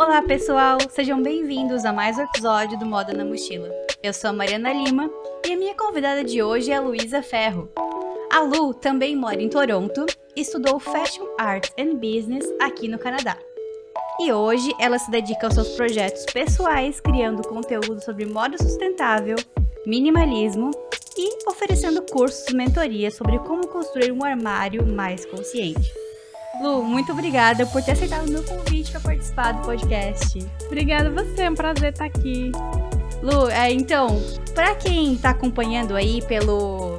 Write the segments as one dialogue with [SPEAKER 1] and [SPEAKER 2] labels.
[SPEAKER 1] Olá, pessoal! Sejam bem-vindos a mais um episódio do Moda na Mochila. Eu sou a Mariana Lima e a minha convidada de hoje é a Luísa Ferro. A Lu também mora em Toronto e estudou Fashion Arts and Business aqui no Canadá. E hoje ela se dedica aos seus projetos pessoais, criando conteúdo sobre moda sustentável, minimalismo e oferecendo cursos e mentorias sobre como construir um armário mais consciente. Lu, muito obrigada por ter aceitado o meu
[SPEAKER 2] convite convite para participar do podcast. Obrigada a você, é um prazer estar aqui. Lu, é, então,
[SPEAKER 1] para quem está acompanhando aí pelo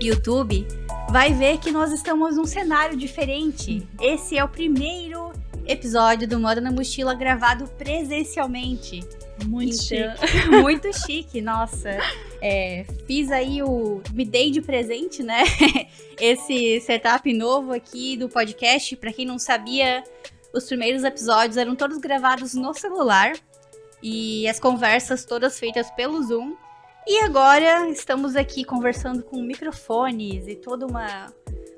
[SPEAKER 1] YouTube, vai ver que nós estamos num cenário diferente. Esse é o primeiro episódio do Moda na Mochila gravado presencialmente. Muito então, chique. muito chique, nossa. É, fiz aí o. Me dei de presente, né? Esse setup novo aqui do podcast. Para quem não sabia, os primeiros episódios eram todos gravados no celular e as conversas todas feitas pelo Zoom. E agora estamos aqui conversando com microfones e toda uma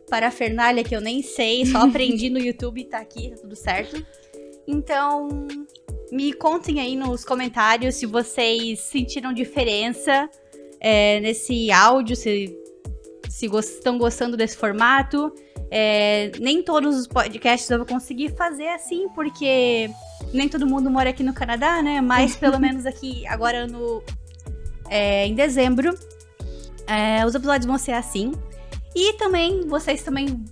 [SPEAKER 1] parafernália que eu nem sei, só aprendi no YouTube e tá aqui, tá tudo certo. Então, me contem aí nos comentários se vocês sentiram diferença é, nesse áudio, se, se estão gostando desse formato, é, nem todos os podcasts eu vou conseguir fazer assim, porque nem todo mundo mora aqui no Canadá, né? Mas pelo menos aqui, agora no. É, em dezembro, é, os episódios vão ser assim. E também, vocês também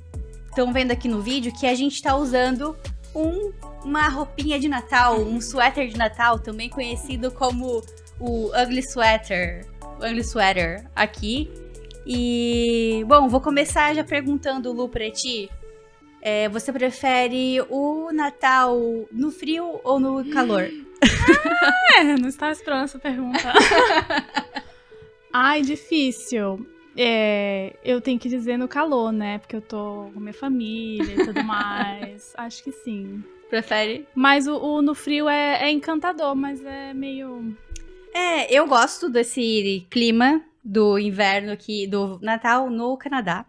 [SPEAKER 1] estão vendo aqui no vídeo que a gente tá usando um, uma roupinha de Natal, um suéter de Natal, também conhecido como o Ugly Sweater. Ugly Sweater aqui. E, bom, vou começar já perguntando, Lu, pra ti. É, você prefere o Natal
[SPEAKER 2] no frio ou no calor? ah, não estava esperando essa pergunta. Ai, difícil. É, eu tenho que dizer no calor, né? Porque eu tô com minha família e tudo mais. Acho que sim. Prefere? Mas o, o no frio é, é encantador, mas é meio. É, eu gosto
[SPEAKER 1] desse clima do inverno aqui, do Natal no Canadá.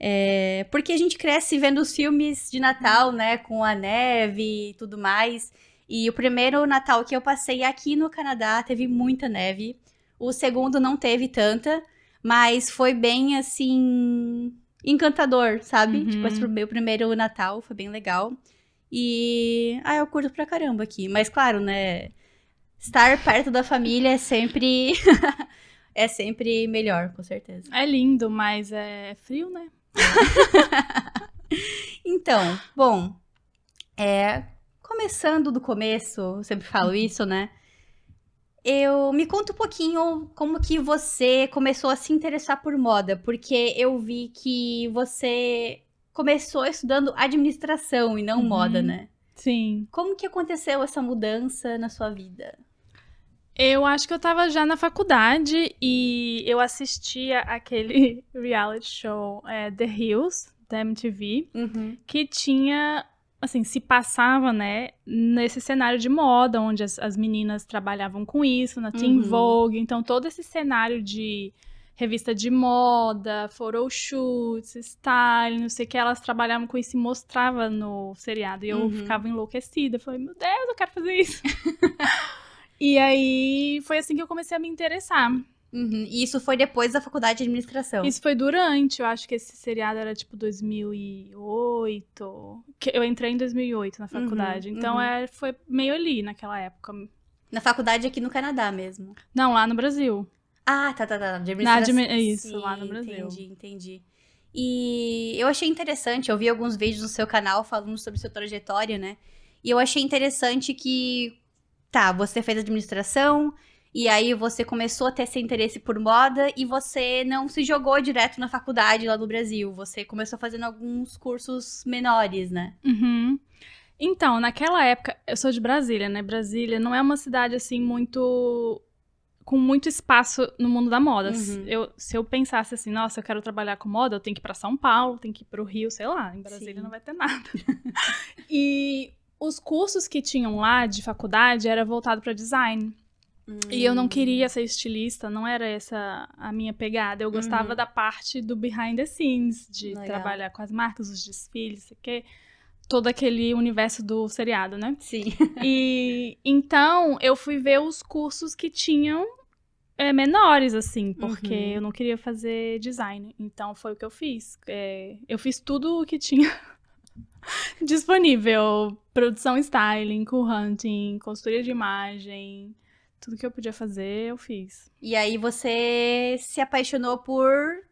[SPEAKER 1] É, porque a gente cresce vendo os filmes de Natal, uhum. né? Com a neve e tudo mais. E o primeiro Natal que eu passei aqui no Canadá teve muita neve. O segundo não teve tanta, mas foi bem assim. encantador, sabe? Uhum. Tipo, o meu primeiro Natal foi bem legal. E. Ah, eu curto pra caramba aqui. Mas claro, né? Estar perto da família é sempre. é sempre melhor, com certeza.
[SPEAKER 2] É lindo, mas é frio, né?
[SPEAKER 1] então, bom, é, começando do começo, eu sempre falo uhum. isso, né? Eu me conta um pouquinho como que você começou a se interessar por moda, porque eu vi que você começou estudando administração e não uhum, moda, né? Sim. Como que aconteceu essa
[SPEAKER 2] mudança
[SPEAKER 1] na sua vida?
[SPEAKER 2] Eu acho que eu tava já na faculdade e eu assistia aquele reality show é, The Hills, da MTV, uhum. que tinha, assim, se passava, né, nesse cenário de moda, onde as, as meninas trabalhavam com isso, na Teen uhum. Vogue, então todo esse cenário de revista de moda, photoshoots, style, não sei o que, elas trabalhavam com isso e mostrava no seriado, e eu uhum. ficava enlouquecida, falei, meu Deus, eu quero fazer isso. E aí foi assim que eu comecei a me interessar. Uhum. E isso foi depois da faculdade de administração? Isso foi durante, eu acho que esse seriado era tipo 2008. Que eu entrei em 2008 na uhum, faculdade, uhum, então uhum. É, foi meio ali naquela época. Na faculdade aqui no Canadá mesmo? Não, lá no Brasil.
[SPEAKER 1] Ah, tá, tá, tá. De administração. admi... Isso, Sim,
[SPEAKER 2] lá no Brasil. Entendi, entendi.
[SPEAKER 1] E eu achei interessante, eu vi alguns vídeos no seu canal falando sobre sua trajetória, né? E eu achei interessante que tá, você fez administração, e aí você começou a ter esse interesse por moda e você não se jogou direto na faculdade lá no Brasil.
[SPEAKER 2] Você começou fazendo alguns cursos menores, né? Uhum. Então, naquela época, eu sou de Brasília, né? Brasília não é uma cidade assim muito com muito espaço no mundo da moda. Uhum. Eu, se eu pensasse assim, nossa, eu quero trabalhar com moda, eu tenho que ir para São Paulo, tenho que ir para o Rio, sei lá, em Brasília Sim. não vai ter nada. e os cursos que tinham lá de faculdade era voltado para design.
[SPEAKER 1] Hum. E eu não hum.
[SPEAKER 2] queria ser estilista, não era essa a minha pegada. Eu gostava uhum. da parte do behind the scenes, de Legal. trabalhar com as marcas, os desfiles, sei quê. todo aquele universo do seriado, né? Sim. E então eu fui ver os cursos que tinham é, menores, assim, porque uhum. eu não queria fazer design. Então foi o que eu fiz. É, eu fiz tudo o que tinha Disponível. Produção styling, cool hunting, consultoria de imagem. Tudo que eu podia fazer, eu fiz. E aí você se apaixonou
[SPEAKER 1] por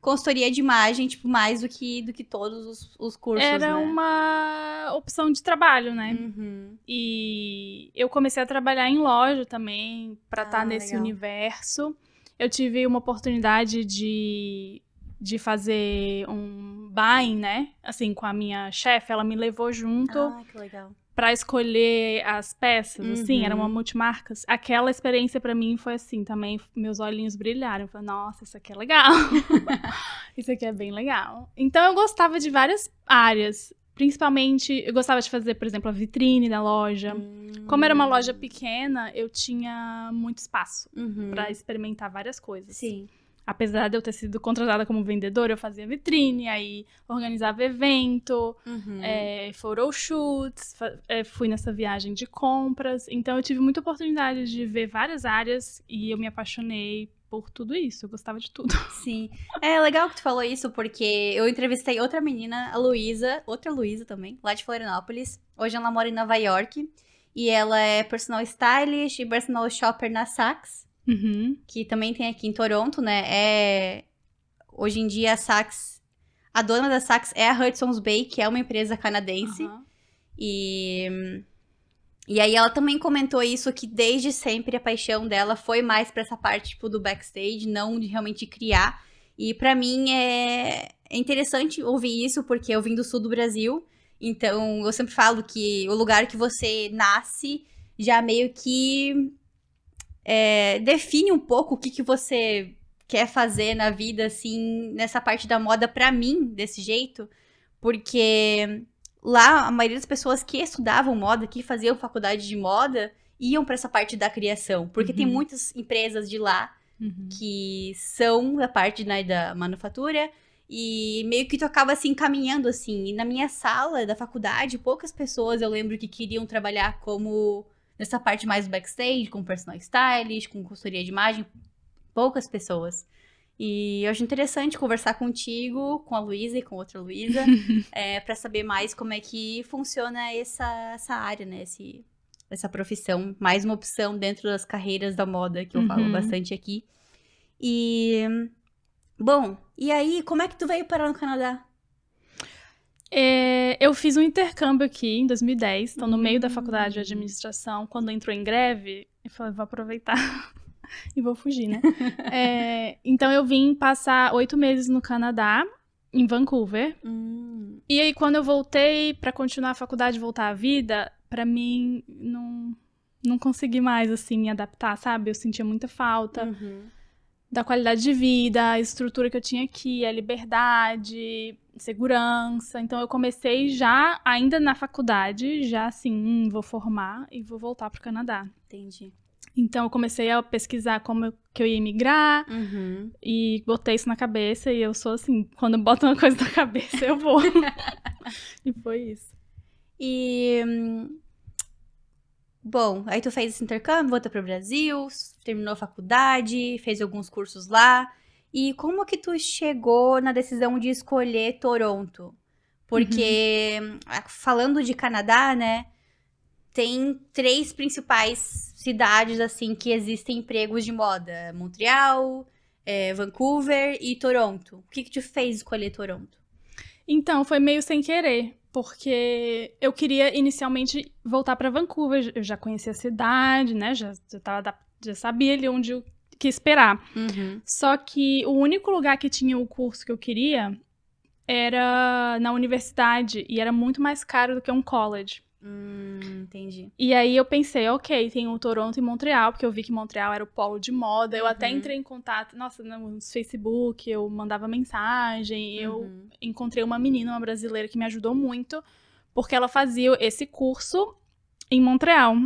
[SPEAKER 1] consultoria de imagem, tipo,
[SPEAKER 2] mais do que, do que todos os, os cursos, Era né? uma opção de trabalho, né? Uhum. E eu comecei a trabalhar em loja também, para estar tá ah, tá nesse legal. universo. Eu tive uma oportunidade de, de fazer um buying, né? Assim, com a minha chefe, ela me levou junto. Ah, que legal. Pra escolher as peças, uhum. assim, era uma uhum. multimarcas. Aquela experiência para mim foi assim também, meus olhinhos brilharam. Eu falei, nossa, isso aqui é legal. isso aqui é bem legal. Então eu gostava de várias áreas. Principalmente, eu gostava de fazer, por exemplo, a vitrine da loja. Uhum.
[SPEAKER 1] Como era uma loja
[SPEAKER 2] hum. pequena, eu tinha muito espaço uhum. para experimentar várias coisas. Sim apesar de eu ter sido contratada como vendedora, eu fazia vitrine, aí organizava evento, uhum. é, shoots, é, fui nessa viagem de compras. Então eu tive muita oportunidade de ver várias áreas e eu me apaixonei por tudo isso, eu gostava de tudo. Sim. É legal que tu falou isso, porque
[SPEAKER 1] eu entrevistei outra menina, a Luísa, outra Luísa também, lá de Florianópolis. Hoje ela mora em Nova York. E ela é personal stylist e personal shopper na Saks uhum. que também tem aqui em Toronto, né? É... Hoje em dia a Saks, a dona da Saks é a Hudson's Bay, que é uma empresa canadense. Uhum. E... E aí ela também comentou isso que desde sempre a paixão dela foi mais para essa parte tipo do backstage, não de realmente criar. E para mim é... é interessante ouvir isso porque eu vim do sul do Brasil, então eu sempre falo que o lugar que você nasce já meio que é, define um pouco o que, que você quer fazer na vida, assim, nessa parte da moda para mim, desse jeito, porque lá a maioria das pessoas que estudavam moda, que faziam faculdade de moda, iam para essa parte da criação, porque uhum. tem muitas empresas de lá uhum. que são da parte né, da manufatura e meio que tu acaba assim caminhando assim. E na minha sala da faculdade, poucas pessoas eu lembro que queriam trabalhar como Nessa parte mais backstage, com personal stylist, com consultoria de imagem, poucas pessoas. E eu acho interessante conversar contigo, com a Luísa e com outra Luísa, é, para saber mais como é que funciona essa, essa área, né? Esse, essa profissão. Mais uma opção dentro das carreiras da moda, que eu uhum. falo bastante
[SPEAKER 2] aqui. E. Bom, e aí, como é que tu veio parar no Canadá? É, eu fiz um intercâmbio aqui em 2010, então no uhum. meio da faculdade de administração, quando entrou em greve, eu falei, vou aproveitar e vou fugir, né? é, então eu vim passar oito meses no Canadá, em Vancouver. Uhum. E aí quando eu voltei para continuar a faculdade, voltar à vida, para mim não não consegui mais assim me adaptar, sabe? Eu sentia muita falta. Uhum. Da qualidade de vida, a estrutura que eu tinha aqui, a liberdade, segurança. Então eu comecei já, ainda na faculdade, já assim, hum, vou formar e vou voltar para o Canadá. Entendi. Então eu comecei a pesquisar como eu, que eu ia emigrar uhum. e botei isso na cabeça e eu sou assim, quando eu boto uma coisa na cabeça, eu vou. e foi isso. E hum,
[SPEAKER 1] bom, aí tu fez esse intercâmbio, voltou para o Brasil, terminou a faculdade, fez alguns cursos lá. E como que tu chegou na decisão de escolher Toronto? Porque, uhum. Eh, falando de Canadá, né, tem três principais cidades, assim, que existem empregos de moda.
[SPEAKER 2] Montreal, é, Vancouver e Toronto. O que que te fez escolher Toronto? Então, foi meio sem querer, porque eu queria inicialmente voltar para Vancouver. Eu já conhecia a cidade, né? Já, já, tava, já sabia ali onde que esperar. Uhum. Só que o único lugar que tinha o curso que eu queria era na universidade e era muito mais caro do que um college. Hum, entendi. E aí eu pensei, ok, tem o Toronto e Montreal, porque eu vi que Montreal era o polo de moda. Eu uhum. até entrei em contato, nossa, no Facebook, eu mandava mensagem, eu uhum. encontrei uma menina, uma brasileira, que me ajudou muito, porque ela fazia esse curso em Montreal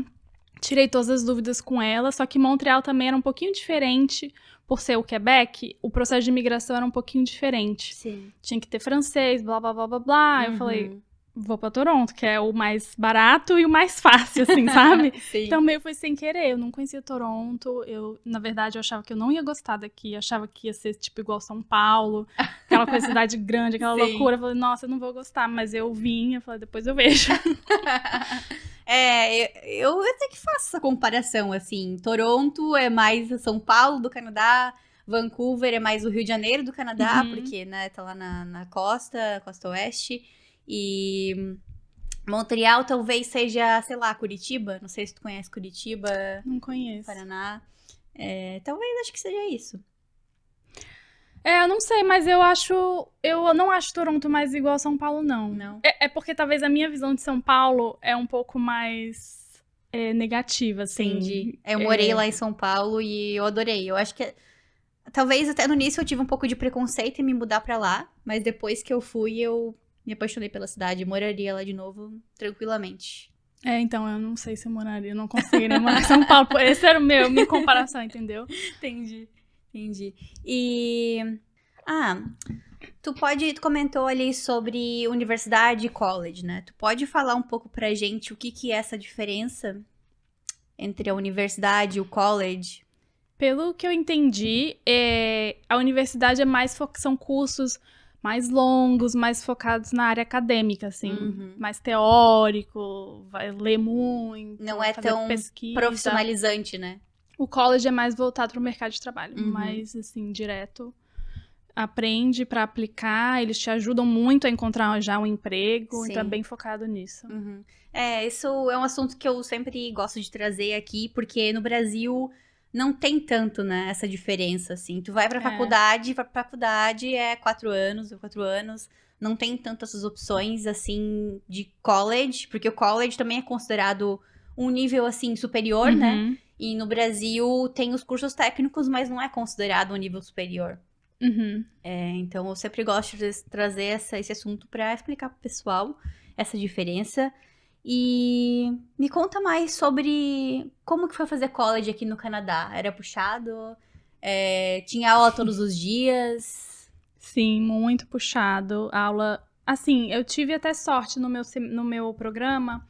[SPEAKER 2] tirei todas as dúvidas com ela, só que Montreal também era um pouquinho diferente. Por ser o Quebec, o processo de imigração era um pouquinho diferente. Sim. Tinha que ter francês, blá blá blá blá blá. Uhum. Eu falei, vou para Toronto, que é o mais barato e o mais fácil, assim, sabe? Sim. Então meio foi sem querer, eu não conhecia Toronto, eu, na verdade, eu achava que eu não ia gostar daqui, achava que ia ser, tipo, igual São Paulo, aquela coisa cidade grande, aquela Sim. loucura, eu falei, nossa, eu não vou gostar, mas eu vim, eu falei, depois eu vejo.
[SPEAKER 1] É, eu, eu até que faço essa comparação, assim. Toronto é mais São Paulo do Canadá, Vancouver é mais o Rio de Janeiro do Canadá, uhum. porque, né, tá lá na, na costa, costa oeste. E Montreal talvez seja, sei lá, Curitiba. Não sei se tu conhece Curitiba. Não conheço. Paraná. É, talvez
[SPEAKER 2] acho que seja isso. É, eu não sei, mas eu acho. Eu não acho Toronto mais igual a São Paulo, não. Não. É, é porque talvez a minha visão de São Paulo é um pouco mais é, negativa, assim. Entendi. É, eu é. morei é... lá em São Paulo e eu adorei.
[SPEAKER 1] Eu acho que. Talvez até no início eu tive um pouco de preconceito em me mudar para lá, mas depois que eu fui, eu me apaixonei pela cidade. Moraria lá de novo tranquilamente. É,
[SPEAKER 2] então, eu não sei se eu moraria, eu não consegui morar em São Paulo. Esse era o meu, minha comparação, entendeu?
[SPEAKER 1] Entendi. Entendi. E. Ah, tu pode. Tu comentou ali sobre universidade e college, né? Tu pode falar um pouco pra gente o que, que é
[SPEAKER 2] essa diferença entre a universidade e o college? Pelo que eu entendi, é, a universidade é mais fo... são cursos mais longos, mais focados na área acadêmica, assim, uhum. mais teórico, vai ler muito, não é tão pesquisa. profissionalizante, né? O college é mais voltado para o mercado de trabalho, uhum. mais assim, direto. Aprende para aplicar, eles te ajudam muito a encontrar já um emprego, Sim. então é bem focado nisso. Uhum. É, isso é
[SPEAKER 1] um assunto que eu sempre gosto de trazer aqui, porque no Brasil não tem tanto, né, essa diferença, assim. Tu vai pra é. faculdade, é. faculdade é quatro anos ou é quatro anos, não tem tantas opções, assim, de college, porque o college também é considerado um nível, assim, superior, né? uhum. né? E no Brasil tem os cursos técnicos, mas não é considerado um nível superior. Uhum. É, então eu sempre gosto de trazer essa, esse assunto para explicar pro pessoal essa diferença. E me conta mais sobre como que foi fazer college aqui no Canadá. Era puxado?
[SPEAKER 2] É, tinha aula todos os dias? Sim, muito puxado. Aula. Assim, eu tive até sorte no meu, no meu programa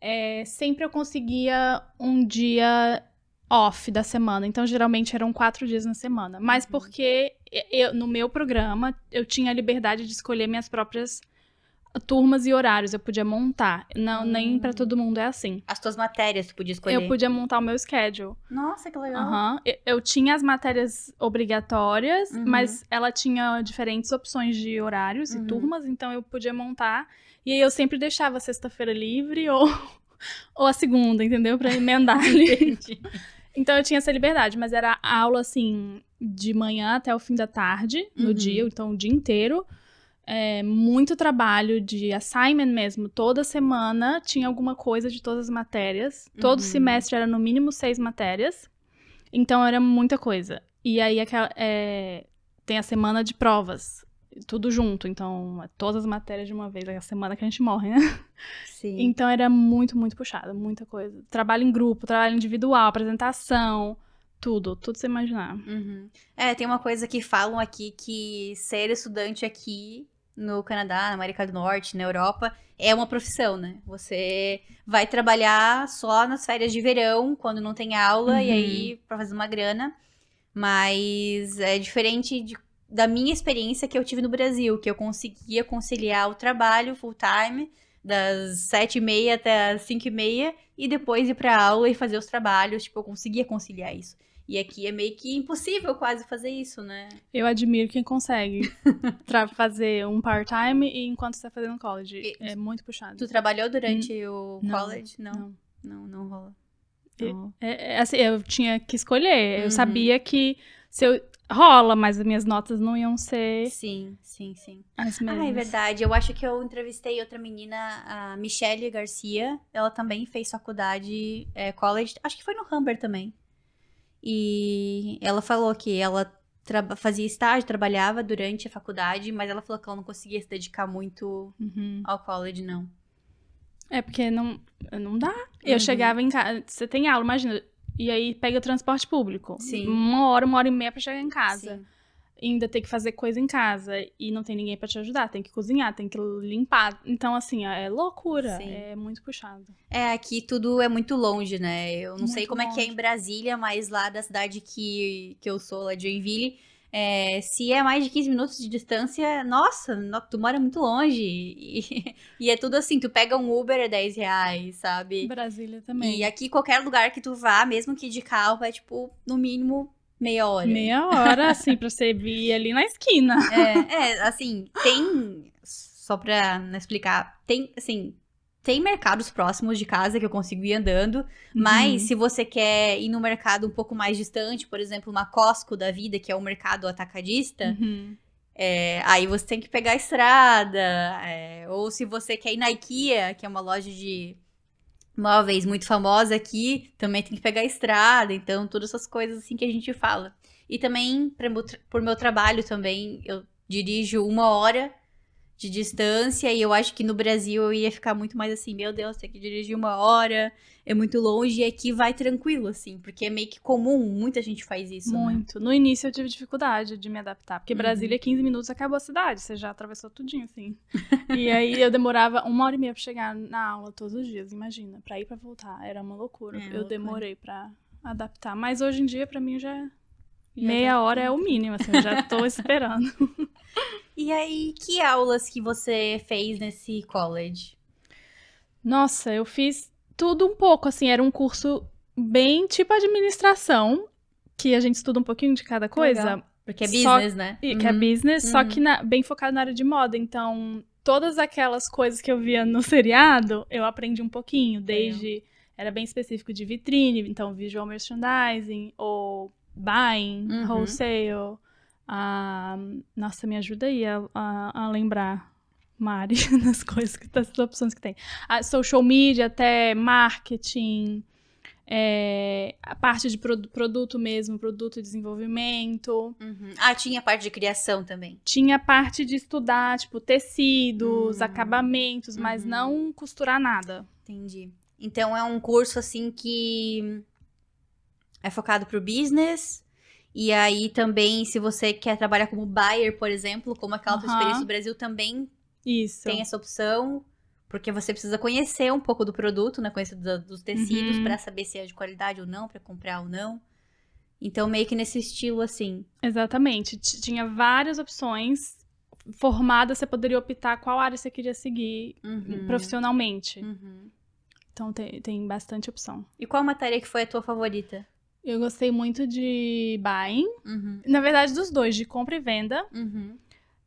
[SPEAKER 2] é, sempre eu conseguia um dia off da semana. Então, geralmente eram quatro dias na semana. Mas uhum. porque eu, no meu programa eu tinha a liberdade de escolher minhas próprias turmas e horários. Eu podia montar. Não, hum. nem para todo mundo é assim. As tuas matérias tu podia escolher. Eu podia montar o meu schedule. Nossa, que legal. Uhum. Eu, eu, tinha as matérias obrigatórias, uhum. mas ela tinha diferentes opções de horários uhum. e turmas, então eu podia montar. E aí eu sempre deixava a sexta-feira livre ou, ou a segunda, entendeu? Pra emendar ali. então eu tinha essa liberdade, mas era aula assim, de manhã até o fim da tarde, no uhum. dia, então o dia inteiro. É, muito trabalho de assignment mesmo. Toda semana tinha alguma coisa de todas as matérias. Uhum. Todo semestre era no mínimo seis matérias. Então era muita coisa. E aí é, tem a semana de provas tudo junto, então é todas as matérias de uma vez, é a semana que a gente morre, né? Sim. Então era muito, muito puxado, muita coisa. Trabalho em grupo, trabalho individual, apresentação, tudo, tudo você imaginar. Uhum.
[SPEAKER 1] É, tem uma coisa que falam aqui que ser estudante aqui no Canadá, na América do Norte, na Europa, é uma profissão, né? Você vai trabalhar só nas férias de verão, quando não tem aula, uhum. e aí para fazer uma grana. Mas é diferente de da minha experiência que eu tive no Brasil, que eu conseguia conciliar o trabalho full time das sete e meia até as cinco e meia e depois ir para aula e fazer os trabalhos, tipo, eu conseguia conciliar isso.
[SPEAKER 2] E aqui é meio que
[SPEAKER 1] impossível quase fazer isso, né?
[SPEAKER 2] Eu admiro quem consegue pra fazer um part-time e enquanto está fazendo college. E, é muito puxado. Tu trabalhou durante hum, o college? Não. Não, não, não rola. Não. É, é, assim, eu tinha que escolher. Uhum. Eu sabia que se eu rola, mas as minhas notas não iam ser. Sim, sim, sim. As Ah, é verdade.
[SPEAKER 1] Eu acho que eu entrevistei outra menina, a Michelle Garcia. Ela também fez faculdade, é, college, acho que foi no Humber também. E ela falou que ela fazia estágio, trabalhava durante a faculdade, mas ela falou que ela não conseguia
[SPEAKER 2] se dedicar muito uhum. ao college, não. É porque não, não dá. Eu uhum. chegava em casa. Você tem aula, imagina. E aí pega o transporte público. Sim. Uma hora, uma hora e meia pra chegar em casa. Sim. E ainda tem que fazer coisa em casa. E não tem ninguém para te ajudar. Tem que cozinhar, tem que limpar. Então, assim, é loucura. Sim. É muito puxado. É, aqui tudo é muito longe, né? Eu não muito sei como longe. é que é em
[SPEAKER 1] Brasília, mas lá da cidade que, que eu sou, lá de Joinville é, se é mais de 15 minutos de distância, nossa, tu mora muito longe. E, e, é tudo assim, tu pega um Uber é 10 reais, sabe? Brasília também. E aqui, qualquer lugar que tu vá, mesmo que de carro, é tipo, no mínimo,
[SPEAKER 2] meia hora. Meia hora, assim, pra você vir ali na esquina. É,
[SPEAKER 1] é assim, tem, só pra né, explicar, tem, assim, tem mercados próximos de casa que eu consigo ir andando, uhum. mas uhum. se você quer ir no mercado um pouco mais distante, por exemplo, uma Costco da vida, que é o um mercado atacadista, uhum. é, aí você tem que pegar a estrada. É, ou se você quer ir na IKEA, que é uma loja de móveis muito famosa aqui, também tem que pegar a estrada. Então, todas essas coisas assim que a gente fala. E também, por meu trabalho também, eu dirijo uma hora de distância. E eu acho que no Brasil eu ia ficar muito mais assim, meu Deus, tem que dirigir uma hora,
[SPEAKER 2] é muito longe. E aqui vai tranquilo, assim, porque é meio que comum, muita gente faz isso. Né? Muito. Né? No início eu tive dificuldade de me adaptar, porque é uhum. é 15 minutos, acabou a cidade, você já atravessou tudinho, assim. e aí eu demorava uma hora e meia para chegar na aula todos os dias, imagina, para ir para voltar. Era uma loucura. É, eu loucura. demorei para adaptar. Mas hoje em dia, para mim, já. Tá meia hora é o mínimo, assim, eu já tô esperando. E aí, que aulas
[SPEAKER 1] que você fez nesse college?
[SPEAKER 2] Nossa, eu fiz tudo um pouco, assim, era um curso bem tipo administração, que a gente estuda um pouquinho de cada coisa. Legal. Porque é, né? é uhum. business, só... né? Que é business, uhum. só que na... bem focado na área de moda. Então, todas aquelas coisas que eu via no seriado, eu aprendi um pouquinho, desde. Era bem específico de vitrine, então visual merchandising, ou buying, uhum. wholesale, a. Nossa, me ajuda aí a, a, a lembrar, Mari, nas coisas, que, das opções que tem. A social media, até marketing, é, a parte de pro, produto mesmo, produto e desenvolvimento. Uhum. Ah, tinha a parte de criação também. Tinha a parte de estudar, tipo, tecidos, uhum. acabamentos, mas uhum. não costurar nada. Entendi. Então é um curso assim que é focado para o business,
[SPEAKER 1] e aí também, se você quer trabalhar como buyer, por exemplo, como aquela uhum. experiência do Brasil, também Isso. tem essa opção. Porque você precisa conhecer um pouco do produto, né? Conhecer do, dos tecidos uhum. para saber se é de qualidade ou não, para comprar ou não.
[SPEAKER 2] Então, meio que nesse estilo, assim. Exatamente. Tinha várias opções. Formada, você poderia optar qual área você queria seguir uhum. profissionalmente. Uhum. Então, tem, tem bastante opção. E qual matéria que foi a tua favorita? Eu gostei muito de buying. Uhum. Na verdade, dos dois, de compra e venda. Uhum.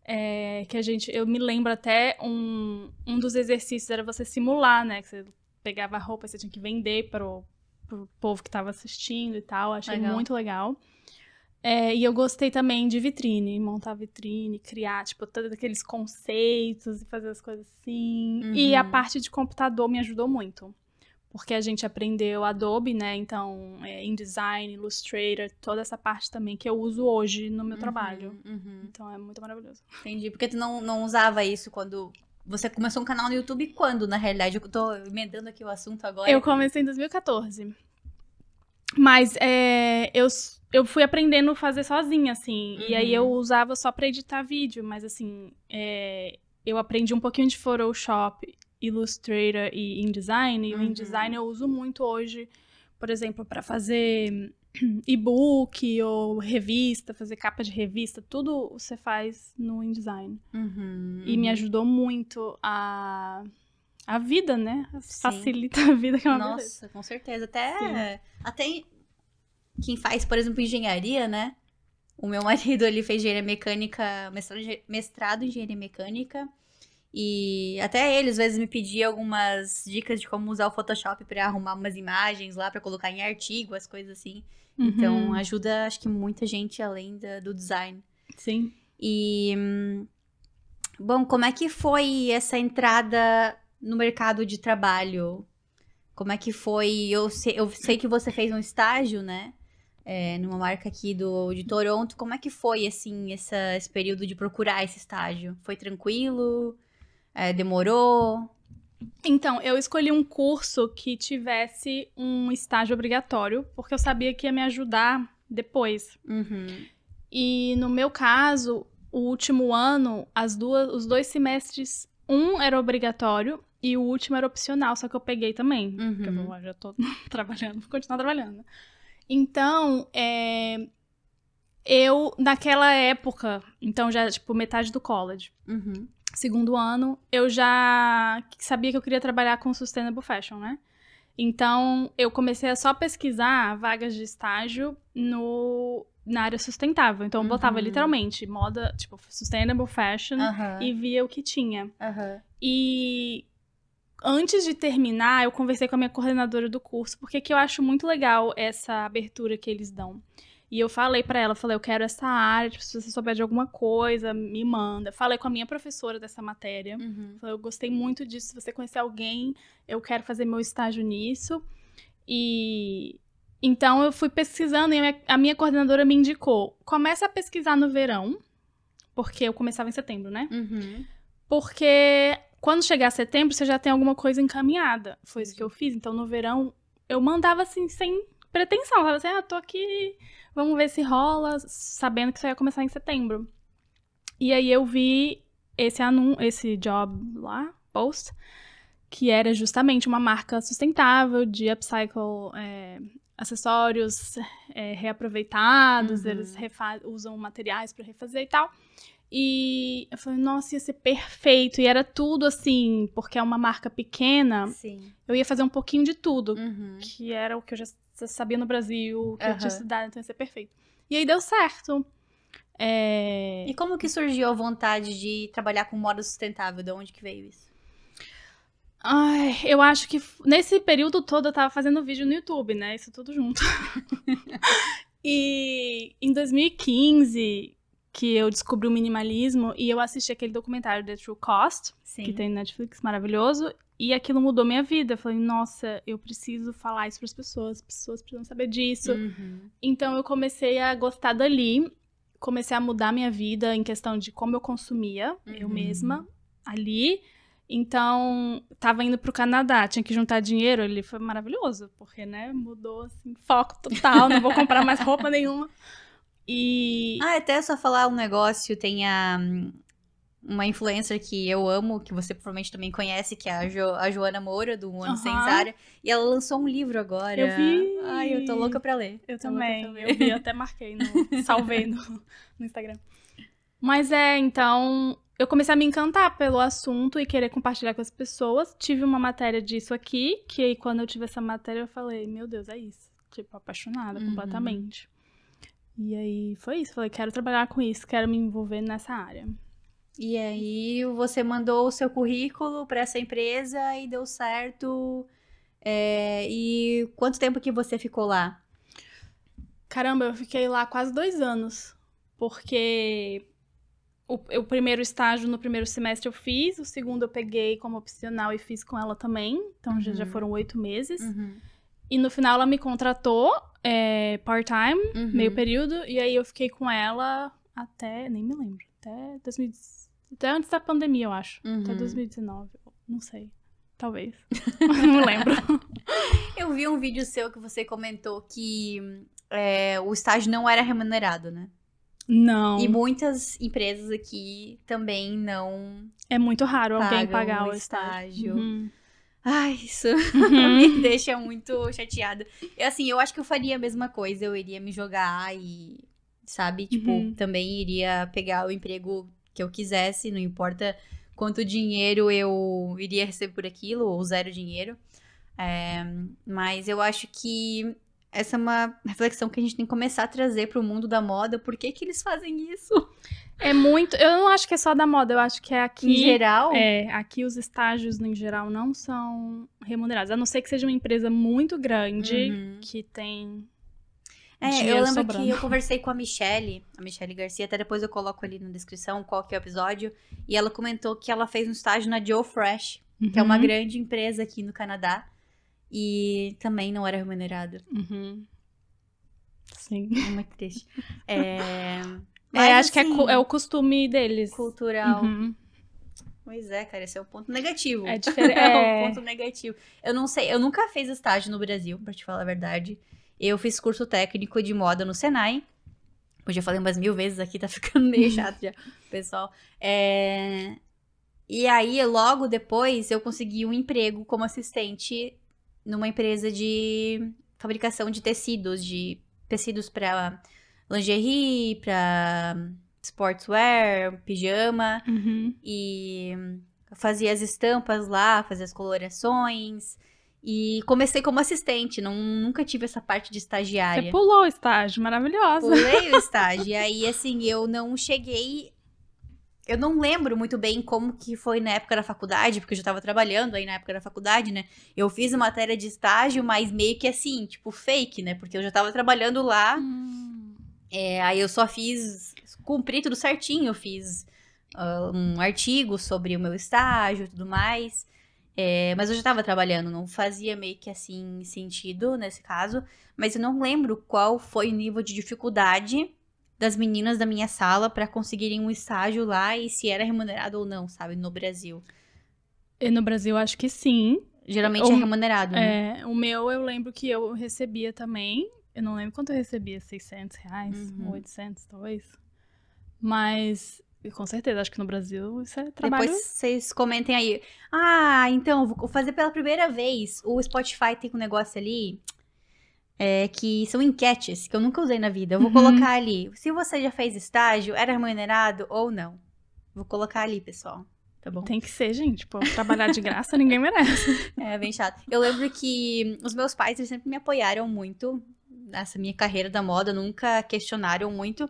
[SPEAKER 2] É, que a gente. Eu me lembro até um, um dos exercícios era você simular, né? Que você pegava a roupa e você tinha que vender pro, pro povo que tava assistindo e tal. Achei legal. muito legal. É, e eu gostei também de vitrine, montar vitrine, criar, tipo, todos aqueles conceitos e fazer as coisas assim. Uhum. E a uhum. parte de computador me ajudou muito porque a gente aprendeu Adobe, né? Então, é, InDesign, Illustrator, toda essa parte também que eu uso hoje no meu uhum, trabalho. Uhum. Então é muito maravilhoso. Entendi. Porque tu não, não usava
[SPEAKER 1] isso quando. Você começou um canal no YouTube quando, na realidade? Eu tô emendando aqui o assunto agora. Eu
[SPEAKER 2] comecei em 2014. Mas é, eu, eu fui aprendendo a fazer sozinha, assim. Uhum. E aí eu uhum. usava só pra editar vídeo, mas assim. É, eu aprendi um pouquinho de Photoshop Illustrator e InDesign. E uhum. o InDesign eu uso muito hoje, por exemplo, para fazer e-book ou revista, fazer capa de revista, tudo você faz no InDesign. Uhum. E me uhum. ajudou muito a a vida, né? Sim. Facilita a vida que é uma Nossa, beleza.
[SPEAKER 1] com certeza. Até, até quem faz, por exemplo, engenharia, né? O meu marido, ele fez engenharia mecânica, mestrado em engenharia mecânica. E até ele às vezes me pedia algumas dicas de como usar o Photoshop para arrumar umas imagens lá para colocar em artigo, as coisas assim. Então, uhum. Então ajuda, acho que muita gente além da, do design. Sim. E bom, como é que foi essa entrada no mercado de trabalho? Como é que foi? Eu sei, eu sei que você fez um estágio, né? É, numa marca aqui do de Toronto. Como é que foi assim essa, esse período de procurar esse estágio? Foi tranquilo?
[SPEAKER 2] É, demorou? Então, eu escolhi um curso que tivesse um estágio obrigatório, porque eu sabia que ia me ajudar depois. Uhum. E no meu caso, o último ano, as duas, os dois semestres, um era obrigatório e o último era opcional, só que eu peguei também. Uhum. Porque eu uhum. Ah, já tô trabalhando, vou continuar trabalhando. Então, é, eu, naquela época, então já, tipo, metade do college, uhum segundo ano, eu já sabia que eu queria trabalhar com sustainable fashion, né? Então, eu comecei a só pesquisar vagas de estágio no, na área sustentável. Então, eu uhum. botava literalmente moda, tipo, sustainable fashion uhum. e via o que tinha. Uhum. E antes de terminar, eu conversei com a minha coordenadora do curso, porque que eu acho muito legal essa abertura que eles dão. E eu falei para ela, falei, eu quero essa área, tipo, se você souber de alguma coisa, me manda. Falei com a minha professora dessa matéria. Uhum. Falei, eu gostei muito disso, se você conhecer alguém, eu quero fazer meu estágio nisso. E então eu fui pesquisando e a minha, a minha coordenadora me indicou: começa a pesquisar no verão, porque eu começava em setembro, né? Uhum. Porque quando chegar setembro, você já tem alguma coisa encaminhada. Foi isso que eu fiz. Então, no verão, eu mandava assim, sem pretensão, Falava assim, ah, tô aqui, vamos ver se rola, sabendo que isso ia começar em setembro. E aí eu vi esse anúncio, esse job lá, post, que era justamente uma marca sustentável de upcycle é, acessórios é, reaproveitados, uhum. eles usam materiais para refazer e tal. E eu falei, nossa, ia ser perfeito. E era tudo assim, porque é uma marca pequena. Sim. Eu ia fazer um pouquinho de tudo, uhum. que era o que eu já você sabia no Brasil, que uhum. eu tinha estudado, então ia ser perfeito. E aí deu certo. É... E como que surgiu a vontade de trabalhar com moda
[SPEAKER 1] sustentável? De onde que veio isso?
[SPEAKER 2] Ai, eu acho que nesse período todo eu tava fazendo vídeo no YouTube, né? Isso tudo junto. e em 2015 que eu descobri o minimalismo e eu assisti aquele documentário The True Cost, Sim. que tem no Netflix, maravilhoso. E aquilo mudou minha vida. Eu falei, nossa, eu preciso falar isso para as pessoas, pessoas precisam saber disso. Uhum. Então eu comecei a gostar dali, comecei a mudar minha vida em questão de como eu consumia uhum. eu mesma ali. Então, tava indo pro Canadá, tinha que juntar dinheiro, ele foi maravilhoso, porque, né, mudou, assim, foco total, não vou comprar mais roupa nenhuma.
[SPEAKER 1] E... Ah, é até só falar um negócio, tem a uma influencer que eu amo, que você provavelmente também conhece, que é a, jo a Joana Moura, do Ano uhum. Sem Área. E ela lançou
[SPEAKER 2] um livro agora. Eu vi! Ai, eu tô louca pra ler. Eu tô também. ler. Eu vi, até marquei, no, salvei no, no Instagram. Mas é, então, eu comecei a me encantar pelo assunto e querer compartilhar com as pessoas. Tive uma matéria disso aqui, que aí quando eu tive essa matéria eu falei, meu Deus, é isso. Tipo, apaixonada uhum. completamente. E aí foi isso, falei, quero trabalhar com isso, quero me envolver nessa área. E aí você
[SPEAKER 1] mandou o seu currículo para essa empresa e deu certo. É,
[SPEAKER 2] e quanto tempo que você ficou lá? Caramba, eu fiquei lá quase dois anos, porque o, o, primeiro estágio no primeiro semestre eu fiz, o segundo eu peguei como opcional e fiz com ela também, então uhum. já, já, uhum. foram oito meses. Uhum. E no final ela me contratou é, part-time, uhum. meio período, e aí eu fiquei com ela até, nem me lembro, até 2016. Até então, antes da pandemia, eu acho. Uhum. Até 2019. Não sei. Talvez. não lembro.
[SPEAKER 1] Eu vi um vídeo seu que você comentou que é, o estágio não era remunerado, né? Não. E muitas empresas aqui também não. É
[SPEAKER 2] muito raro alguém pagar o estágio.
[SPEAKER 1] estágio. Uhum. Ai, isso uhum. me deixa muito chateada. Eu, assim, eu acho que eu faria a mesma coisa. Eu iria me jogar e, sabe, tipo, uhum. também iria pegar o emprego que eu quisesse, não importa quanto dinheiro eu iria receber por aquilo, ou zero dinheiro. É, mas eu acho que essa é uma reflexão que a gente tem que começar a trazer para o mundo da moda.
[SPEAKER 2] Por que, que eles fazem isso? É muito. Eu não acho que é só da moda, eu acho que é aqui. Em geral? É, aqui os estágios, em geral, não são remunerados. A não ser que seja uma empresa muito grande, uhum. que tem é, eu lembro sobrando. que eu conversei com a
[SPEAKER 1] Michelle, a Michelle Garcia, até depois eu coloco ali na descrição qual que é o episódio, e ela comentou que ela fez um estágio na Joe Fresh, uhum. que é uma uhum. grande empresa aqui no Canadá, e também não era remunerado. Uhum. Sim. É muito triste. É, é Mas, é acho assim, que é, assim, é, o
[SPEAKER 2] costume deles. Cultural. Uhum.
[SPEAKER 1] Pois é, cara, esse é o um ponto negativo. É diferente. é um é. ponto negativo. Eu não sei, eu nunca fiz estágio no Brasil, pra te falar a verdade. Eu fiz curso técnico de moda no Senai. Eu já falei umas mil vezes aqui, tá ficando meio chato já, pessoal. É... E aí, logo depois, eu consegui um emprego como assistente numa empresa de fabricação de tecidos, de tecidos para lingerie, para sportswear, pijama. Uhum. E fazia as estampas lá, fazia as colorações. E comecei como assistente, não, nunca tive essa parte de estagiária. Você pulou o estágio, maravilhosa. Pulei o estágio. e aí, assim, eu não cheguei. Eu não lembro muito bem como que foi na época da faculdade, porque eu já tava trabalhando aí na época da faculdade, né? Eu fiz matéria de estágio, mas meio que assim, tipo, fake, né? Porque eu já tava trabalhando lá. Hum. É, aí eu só fiz. Cumpri tudo certinho, eu fiz uh, um artigo sobre o meu estágio e tudo mais. É, mas eu já estava trabalhando, não fazia meio que assim sentido nesse caso. Mas eu não lembro qual foi o nível de dificuldade das meninas da minha sala para conseguirem um estágio lá e se era remunerado ou não, sabe, no
[SPEAKER 2] Brasil. E no Brasil acho que sim. Geralmente é o, é remunerado, né? É, o meu eu lembro que eu recebia também. Eu não lembro quanto eu recebia, 600 reais, uhum. 800, talvez. Mas com certeza, acho que no Brasil isso é trabalho. Depois
[SPEAKER 1] vocês comentem aí. Ah, então, vou fazer pela primeira vez. O Spotify tem um negócio ali é, que são enquetes que eu nunca usei na vida. Eu vou uhum. colocar ali. Se você já fez estágio, era remunerado ou não? Vou colocar ali, pessoal. Tá bom? Tem que ser, gente.
[SPEAKER 2] Pô, trabalhar de
[SPEAKER 1] graça ninguém merece. É, bem chato. Eu lembro que os meus pais eles sempre me apoiaram muito nessa minha carreira da moda, nunca questionaram muito.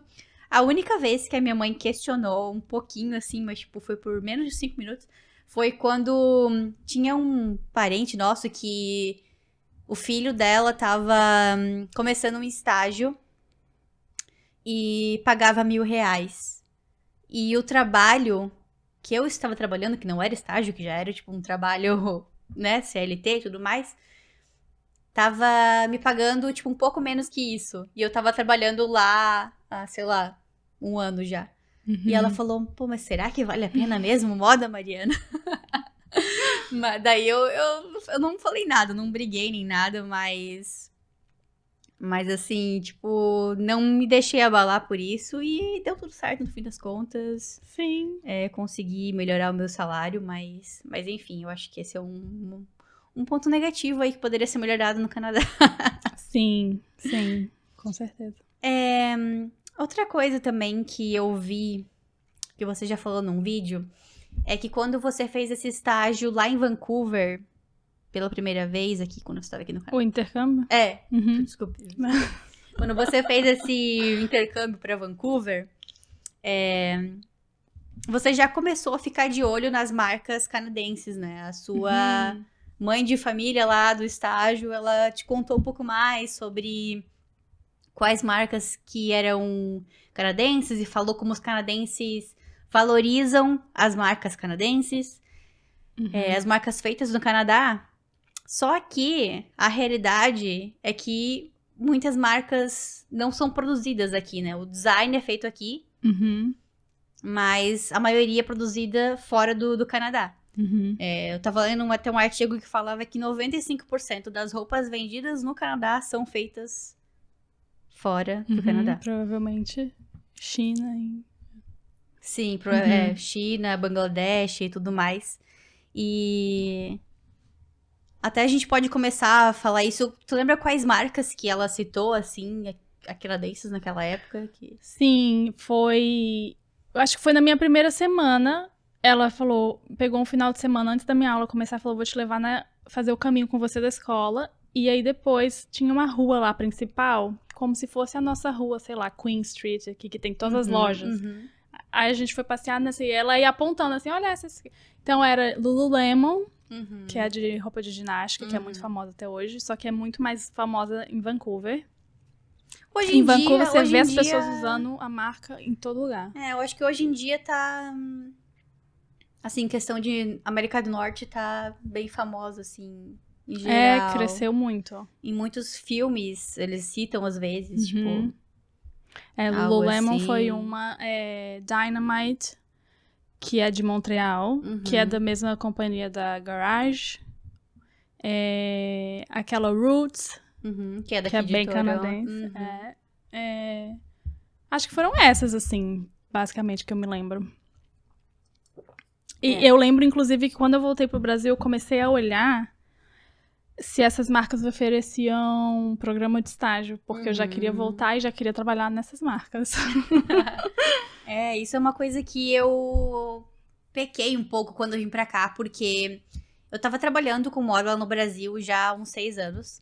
[SPEAKER 1] A única vez que a minha mãe questionou um pouquinho, assim, mas, tipo, foi por menos de cinco minutos, foi quando hum, tinha um parente nosso que o filho dela tava hum, começando um estágio e pagava mil reais. E o trabalho que eu estava trabalhando, que não era estágio, que já era tipo um trabalho, né, CLT e tudo mais, tava me pagando tipo um pouco menos que isso. E eu tava trabalhando lá há, sei lá, um ano já. Uhum. E ela uhum. falou, pô, mas será que vale a pena mesmo moda, Mariana? mas daí eu, eu, eu não falei nada, não briguei nem nada, mas... Mas assim, tipo, não me deixei abalar por isso e deu tudo certo no fim das contas. Sim. É, consegui melhorar o meu salário, mas, mas enfim, eu acho que esse é um, um ponto negativo aí que poderia ser melhorado no Canadá.
[SPEAKER 2] sim, sim, com certeza.
[SPEAKER 1] É, Outra coisa também que eu vi, que você já falou num vídeo, é que quando você fez esse estágio lá em Vancouver, pela primeira vez aqui, quando você estava aqui no Canadá. O
[SPEAKER 2] intercâmbio? É. Uhum. Desculpe.
[SPEAKER 1] quando você fez esse intercâmbio para Vancouver, é, você já começou a ficar de olho nas marcas canadenses, né? A sua uhum. mãe de família lá do estágio, ela te contou um pouco mais sobre quais marcas que eram canadenses e falou como os canadenses valorizam as marcas canadenses, uhum. é, as marcas feitas no Canadá. Só que a realidade é que muitas marcas não são produzidas aqui, né? O design é feito aqui, uhum. mas a maioria é produzida fora do, do Canadá. Uhum. É, eu tava lendo até um artigo que falava que 95% das roupas vendidas no Canadá são feitas fora do uhum, Canadá. Provavelmente China. Hein? Sim, pro, uhum. é, China, Bangladesh e tudo mais. E até a gente pode começar a falar isso. Tu lembra quais marcas que ela citou, assim, aquelas dessas naquela época? Que...
[SPEAKER 2] Sim, foi. Eu acho que foi na minha primeira semana. Ela falou, pegou um final de semana antes da minha aula começar, falou: vou te levar na fazer o caminho com você da escola e aí depois tinha uma rua lá principal, como se fosse a nossa rua, sei lá, Queen Street, aqui que tem todas uhum, as lojas. Uhum. Aí a gente foi passear nessa e ela ia apontando assim, olha essa. Então era Lululemon, uhum. que é de roupa de ginástica, que é muito uhum. famosa até hoje, só que é muito mais famosa em Vancouver. Hoje em, em Vancouver dia, você vê as dia... pessoas usando a marca em todo lugar. É, eu acho que hoje em dia tá assim, questão
[SPEAKER 1] de América do Norte tá bem famosa assim, é, geral, é, cresceu muito. Em muitos filmes, eles citam às vezes, tipo, uhum. tipo. É, Lululemon assim. foi uma.
[SPEAKER 2] É, Dynamite, que é de Montreal, uhum. que é uhum. da mesma companhia da Garage. É, aquela Roots, uhum, que é daqui que é bem canadense. Uhum. É, é, acho que foram essas, assim, basicamente, que eu me lembro. E é. eu lembro, inclusive, que quando eu voltei pro Brasil, eu comecei a olhar se essas marcas ofereciam um programa de estágio, porque eu já queria hum. voltar e já queria trabalhar nessas marcas.
[SPEAKER 1] é, isso é uma coisa que eu pequei um pouco quando eu vim pra cá, porque eu tava trabalhando com lá no Brasil já há uns seis anos.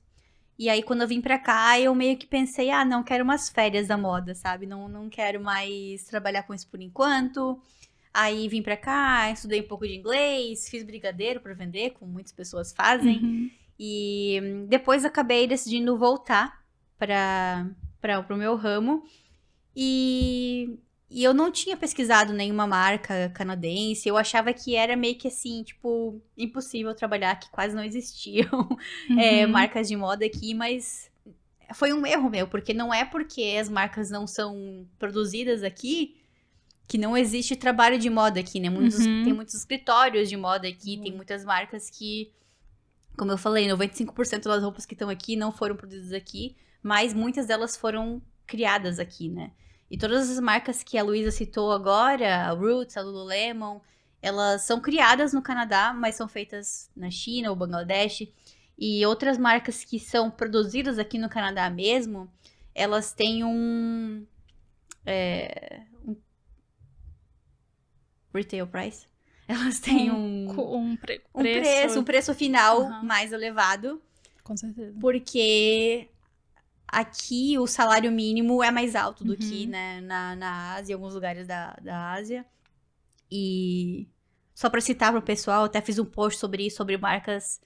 [SPEAKER 1] E aí, quando eu vim pra cá, eu meio que pensei, ah, não quero umas férias da moda, sabe? Não, não quero mais trabalhar com isso por enquanto. Aí vim pra cá, estudei um pouco de inglês, fiz brigadeiro para vender, como muitas pessoas fazem. Uhum. E depois acabei decidindo voltar para o meu ramo. E, e eu não tinha pesquisado nenhuma marca canadense. Eu achava que era meio que assim, tipo, impossível trabalhar, que quase não existiam eh, uhum. é, marcas de moda aqui, mas foi um erro meu, porque não é porque as marcas não são produzidas aqui que não existe trabalho de moda aqui, né? Muitos, uhum. Tem muitos escritórios de moda aqui, uhum. tem muitas marcas que como eu falei, 95% das roupas que estão aqui não foram produzidas aqui, mas muitas delas foram criadas aqui, né? E todas as marcas que a Luísa citou agora, a Roots, a Lululemon, elas são criadas no Canadá, mas são feitas na China ou Bangladesh. E outras marcas que são produzidas aqui no Canadá mesmo, elas têm um, é, um retail price. elas têm um, um, um, pre um preço. preço, um preço final uhum. mais elevado. Com certeza. Porque aqui o salário mínimo é mais alto do uhum. que né, na, na Ásia, em alguns lugares da, da Ásia. E só para citar para o pessoal, até fiz um post sobre isso, sobre marcas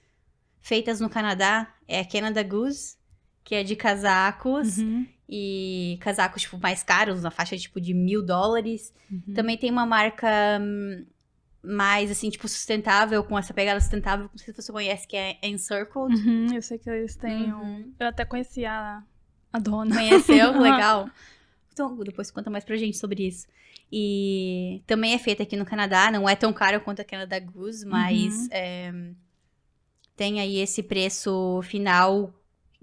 [SPEAKER 1] feitas no Canadá. É a Canada Goose, que é de casacos. Uhum. E casacos, tipo, mais caros, na faixa, tipo, de mil dólares. Uhum. Também tem uma marca hum, mais, assim, tipo, sustentável, com essa pegada sustentável. Não sei se você conhece, que é Encircled.
[SPEAKER 2] Uhum, eu sei que eles têm
[SPEAKER 1] uhum. Eu até conheci a,
[SPEAKER 2] a dona. Conheceu? Legal.
[SPEAKER 1] Então, depois conta mais pra gente sobre isso. E também é feita aqui no Canadá. Não é tão caro quanto a Canada Goose, uhum. mas uhum. é, tem aí esse preço final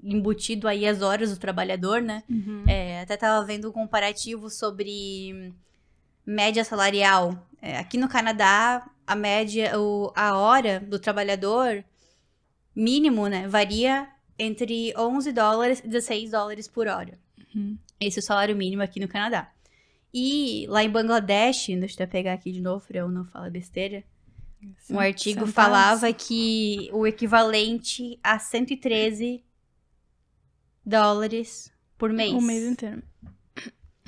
[SPEAKER 1] embutido aí as horas do trabalhador, né? Uhum. É, até tava vendo um comparativo sobre média salarial. É, aqui no Canadá, a média, o, a hora do trabalhador mínimo, né, varia entre 11 dólares e 16 dólares por hora. Uhum. Esse é o salário mínimo aqui no Canadá. E lá em Bangladesh, deixa eu pegar aqui de novo pra eu não falar besteira. Sim, é um artigo falava que o equivalente a 113 dólares por mês. Um mês inteiro.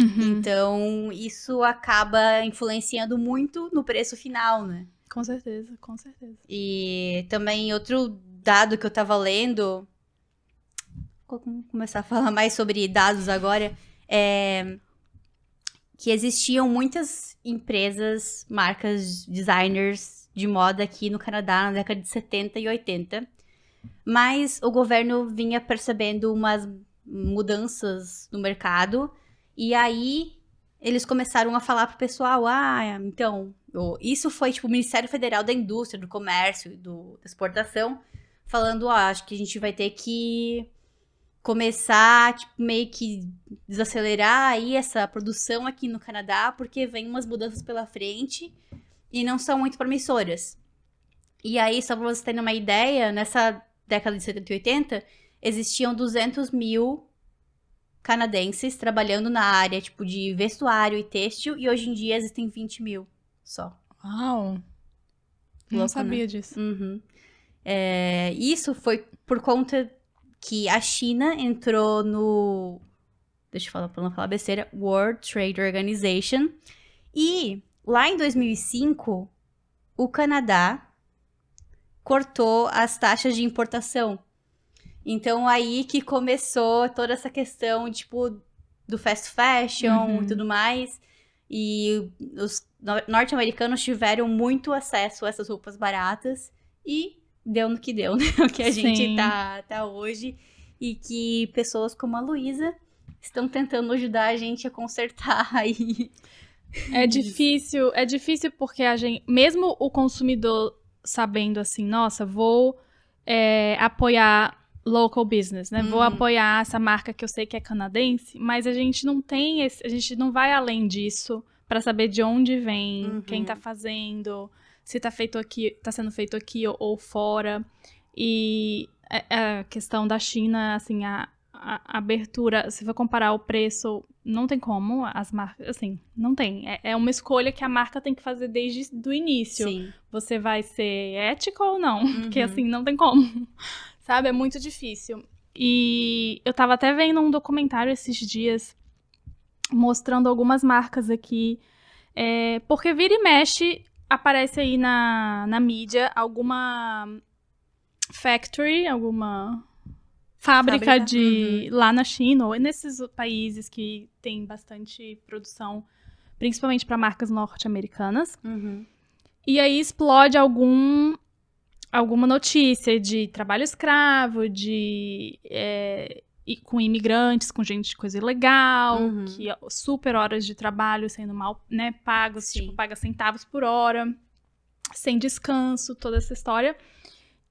[SPEAKER 1] Uhum. Então, isso acaba influenciando muito no preço final, né? Com certeza, com certeza. E também outro dado que eu tava lendo. Vou começar a falar mais sobre dados agora. É que existiam muitas empresas, marcas, designers de moda aqui no Canadá na década de 70 e 80. Mas o governo vinha percebendo umas mudanças no mercado e aí eles começaram a falar pro pessoal, ah, então, isso foi tipo o Ministério Federal da Indústria, do Comércio, do, da Exportação, falando, ah acho que a gente vai ter que começar, tipo, meio que desacelerar aí essa produção aqui no Canadá, porque vem umas mudanças pela frente e não são muito promissoras. E aí, só para vocês terem uma ideia, nessa década de 70 e 80, existiam 200 mil canadenses trabalhando na área, tipo, de vestuário e têxtil, e hoje em dia existem 20 mil só. Uau! Não sabia né? disso. Uhum. É, isso foi por conta que a China entrou no. Deixa eu falar pra não falar besteira. World Trade Organization. E lá em 2005, o Canadá cortou as taxas de importação então aí que começou toda essa questão, tipo, do fast fashion uhum. e tudo mais. E os norte-americanos tiveram muito acesso a essas roupas baratas e deu no que deu, né? O que a Sim. gente tá, tá hoje.
[SPEAKER 2] E que pessoas como a Luísa estão tentando ajudar a gente a consertar aí. É difícil, é difícil porque a gente, mesmo o consumidor sabendo assim, nossa, vou é, apoiar local business, né? Uhum. Vou apoiar essa marca que eu sei que é canadense, mas a gente não tem esse, a gente não vai além disso para saber de onde vem, tá uhum. quem está fazendo, se está feito aqui, tá sendo feito aqui ou, ou fora. E é, é a, questão da China, assim, a, a abertura, se for comparar o preço, não tem como, as marcas, assim, não tem. É, é, uma escolha que a marca tem que fazer desde do início. Sim. Você vai ser ética ou não? Uhum. Porque, assim, não tem como sabe? É muito difícil. E eu tava até vendo um documentário esses dias mostrando algumas marcas aqui. É, porque vira e mexe, aparece aí na, na mídia alguma factory, alguma fábrica, fábrica. de uhum. lá na China ou nesses países que tem bastante produção, principalmente para marcas norte-americanas. Uhum. E aí explode algum alguma notícia de trabalho escravo, de. É, com imigrantes, com gente de coisa ilegal, uhum. que é super horas de trabalho sendo mal né, pagos, Sim. tipo, paga centavos por hora, sem descanso, toda essa história.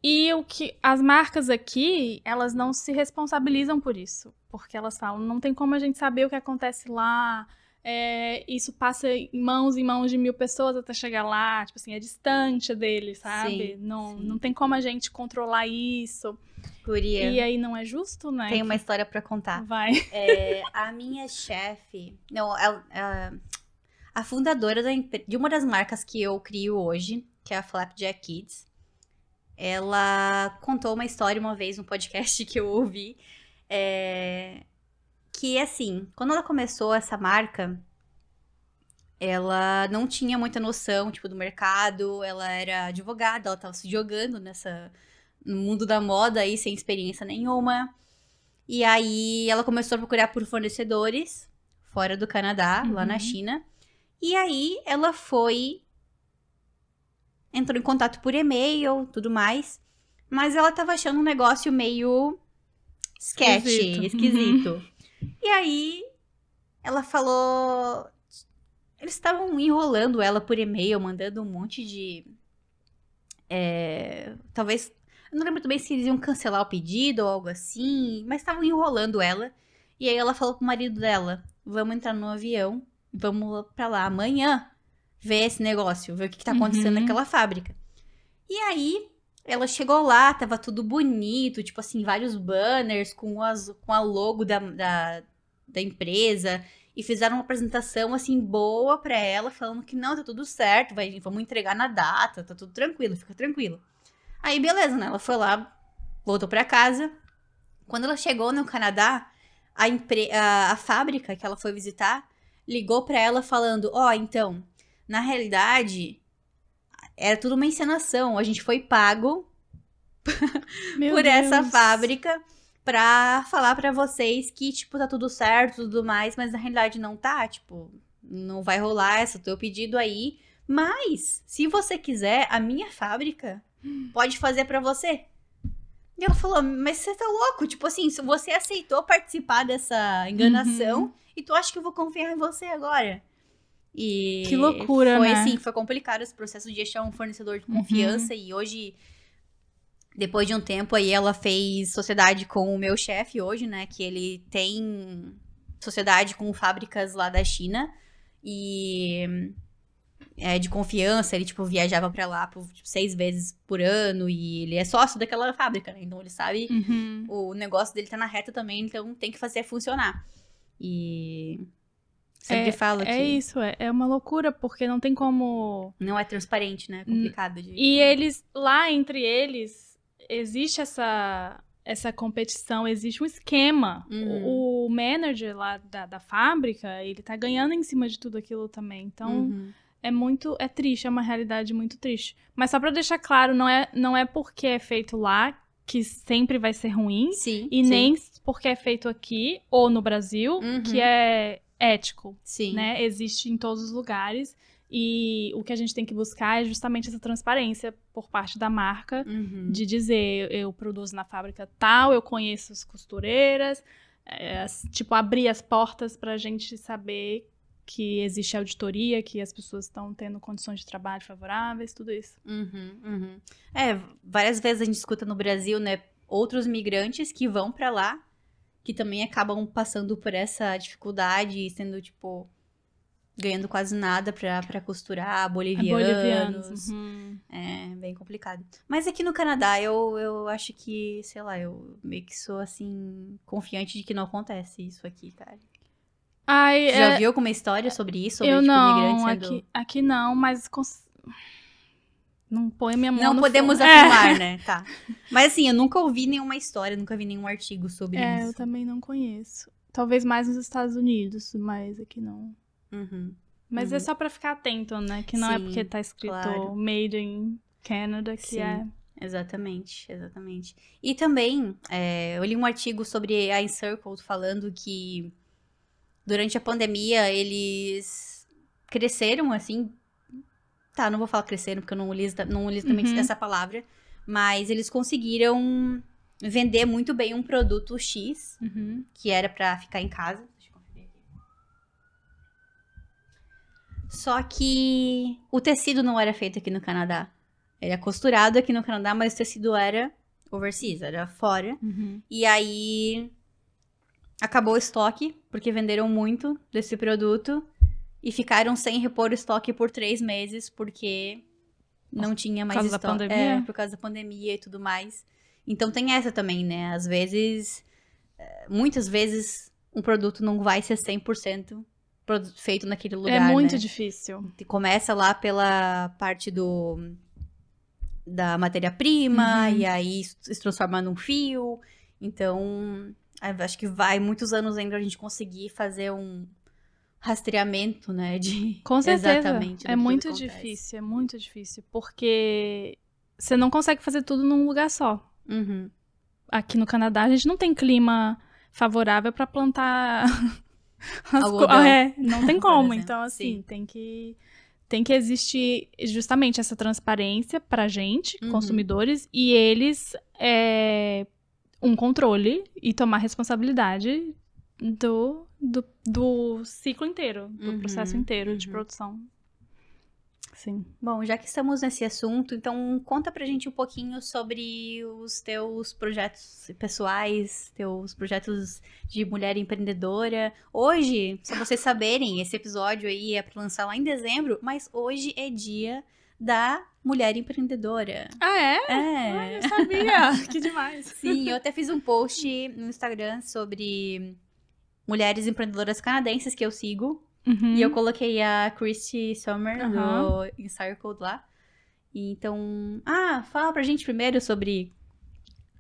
[SPEAKER 2] E o que as marcas aqui, elas não se responsabilizam por isso, porque elas falam, não tem como a gente saber o que acontece lá, é, isso passa em mãos em mãos de mil pessoas até chegar lá, tipo assim, é distante dele, sabe? Sim, não, sim. não tem como a gente controlar isso. Curia. E aí não é justo, né? Tem uma história
[SPEAKER 1] para contar. Vai.
[SPEAKER 2] É, a minha chefe, não, a, é,
[SPEAKER 1] é a fundadora da, de uma das marcas que eu crio hoje, que é a Flapjack Kids, ela contou uma história uma vez no podcast que eu ouvi. É, que assim, quando ela começou essa marca, ela não tinha muita noção, tipo, do mercado, ela era advogada, ela tava se jogando nessa no mundo da moda aí sem experiência nenhuma. E aí ela começou a procurar por fornecedores fora do Canadá, uhum. lá na uhum. China. E aí ela foi entrou em contato por e-mail, tudo mais, mas ela tava achando um negócio meio
[SPEAKER 2] sketch, esquisito. esquisito. Uhum.
[SPEAKER 1] E aí ela falou. Eles estavam enrolando ela por e-mail, mandando um monte de. É, talvez. Eu não lembro também se eles iam cancelar o pedido ou algo assim, mas estavam enrolando ela. E aí ela falou pro marido dela: vamos entrar no avião, vamos pra lá amanhã ver esse negócio, ver o que, que tá acontecendo uhum. naquela fábrica. E aí ela chegou lá, tava tudo bonito, tipo assim, vários banners com, as, com a logo da, da, da empresa. E fizeram uma apresentação, assim, boa pra ela, falando que não, tá tudo certo, vai, vamos entregar na data, tá tudo tranquilo, fica tranquilo. Aí, beleza, né? Ela foi lá, voltou pra casa. Quando ela chegou no Canadá, a, empre... a, a fábrica que ela foi visitar ligou para ela falando: Ó, oh, então, na realidade, era tudo uma encenação. A gente foi pago por Deus. essa fábrica pra falar para vocês que, tipo, tá tudo certo, tudo mais, mas na realidade não tá, tipo, não vai rolar esse é teu pedido aí. Mas, se você quiser, a minha fábrica pode fazer para você. E ela falou, mas você tá louco? Tipo assim, se você aceitou participar dessa enganação uhum. e tu acha que eu vou confiar em você agora? E que loucura, foi, né? Foi assim, foi complicado esse processo de achar um fornecedor de confiança uhum. e hoje depois de um tempo aí ela fez sociedade com o meu chefe hoje, né, que ele tem sociedade com fábricas lá da China e é, de confiança, ele, tipo, viajava para lá por, tipo, seis vezes por ano e ele é sócio daquela fábrica, né? Então ele sabe uhum. o negócio dele tá na reta também, então tem que fazer funcionar. E Sempre é, fala é que... É isso,
[SPEAKER 2] é, é uma loucura, porque não tem como... Não é transparente, né? É complicado de... E eles, lá entre eles, existe essa, essa competição, existe um esquema. Uhum. O, o, manager lá da, da fábrica, ele tá ganhando em cima de tudo aquilo também. Então... Uhum é muito é triste, é uma realidade muito triste. Mas só para deixar claro, não é não é porque é feito lá que sempre vai ser ruim, sim, e sim. nem porque é feito aqui ou no Brasil uhum. que é ético, Sim. né? Existe em todos os lugares. E o que a gente tem que buscar é justamente essa transparência por parte da marca uhum. de dizer eu produzo na fábrica tal, eu conheço as costureiras, é, tipo abrir as portas para a gente saber que existe auditoria, que as pessoas estão tendo condições de trabalho favoráveis, tudo isso. Uhum, uhum. É, várias vezes a gente escuta no Brasil, né, outros migrantes que vão para
[SPEAKER 1] lá que também acabam passando por essa dificuldade e sendo, tipo, ganhando quase nada para costurar, bolivianos. É, bolivianos uhum. é, bem complicado. Mas aqui no Canadá, eu, eu acho que, sei lá, eu meio que sou, assim, confiante de que não acontece isso aqui, cara. Ai, Já é... viu alguma história sobre isso? Sobre, eu tipo, não, sendo... aqui,
[SPEAKER 2] aqui não, mas... Cons... Não põe minha mão Não podemos fogo. afirmar, é. né? Tá. Mas assim, eu nunca ouvi nenhuma história, nunca vi nenhum artigo sobre é, isso. É, eu também não conheço. Talvez mais nos Estados Unidos, mas aqui não. Uhum. Mas é uhum. é só para ficar atento, né? Que não é Sim, é porque tá escrito claro. Made in Canada que Sim. é. Exatamente, exatamente.
[SPEAKER 1] E também, é, eu li um artigo sobre a Encircled falando que durante a pandemia eles cresceram, assim, Tá, não vou falar cresceram, porque eu não utilizo, não li também uhum. essa palavra. Mas eles conseguiram vender muito bem um produto X, uhum. que era para ficar em casa. Deixa eu conferir aqui. Só que o tecido não era feito aqui no Canadá. Ele é costurado aqui no Canadá, mas o tecido era overseas, era fora. Uhum. E aí acabou o estoque, porque venderam muito desse produto e ficaram sem repor o estoque por três meses, porque não tinha mais estoque. É, por causa da pandemia e tudo mais. Então tem essa também, né? Às vezes, é, muitas vezes, um produto não vai ser 100% feito naquele é lugar. É muito né?
[SPEAKER 2] difícil.
[SPEAKER 1] Começa lá pela parte do da matéria-prima, uhum. e aí se transforma num fio. Então, acho que vai muitos anos ainda a gente conseguir fazer um, rastreamento,
[SPEAKER 2] né? De Com certeza. Exatamente é muito difícil, é muito difícil, porque você não consegue fazer tudo num lugar só. Uhum. Aqui no Canadá a gente não tem clima favorável para plantar. É, não tem como. então assim Sim. tem que tem que existir justamente essa transparência para gente, uhum. consumidores, e eles é, um controle e tomar responsabilidade do do, do ciclo inteiro, do uhum, processo inteiro uhum. de produção. Sim. Bom, já que estamos nesse assunto, então
[SPEAKER 1] conta pra gente um pouquinho sobre os teus projetos pessoais, teus projetos de mulher empreendedora. Hoje, se vocês saberem, esse episódio aí é pra lançar lá em dezembro, mas hoje é dia da mulher empreendedora. Ah, é? É. eu sabia. que demais. Sim, eu até fiz um post no Instagram sobre mulheres empreendedoras canadenses que eu sigo. Uhum. E eu coloquei a Christy Summer uhum. do Encircled lá. E então, ah, fala pra gente primeiro sobre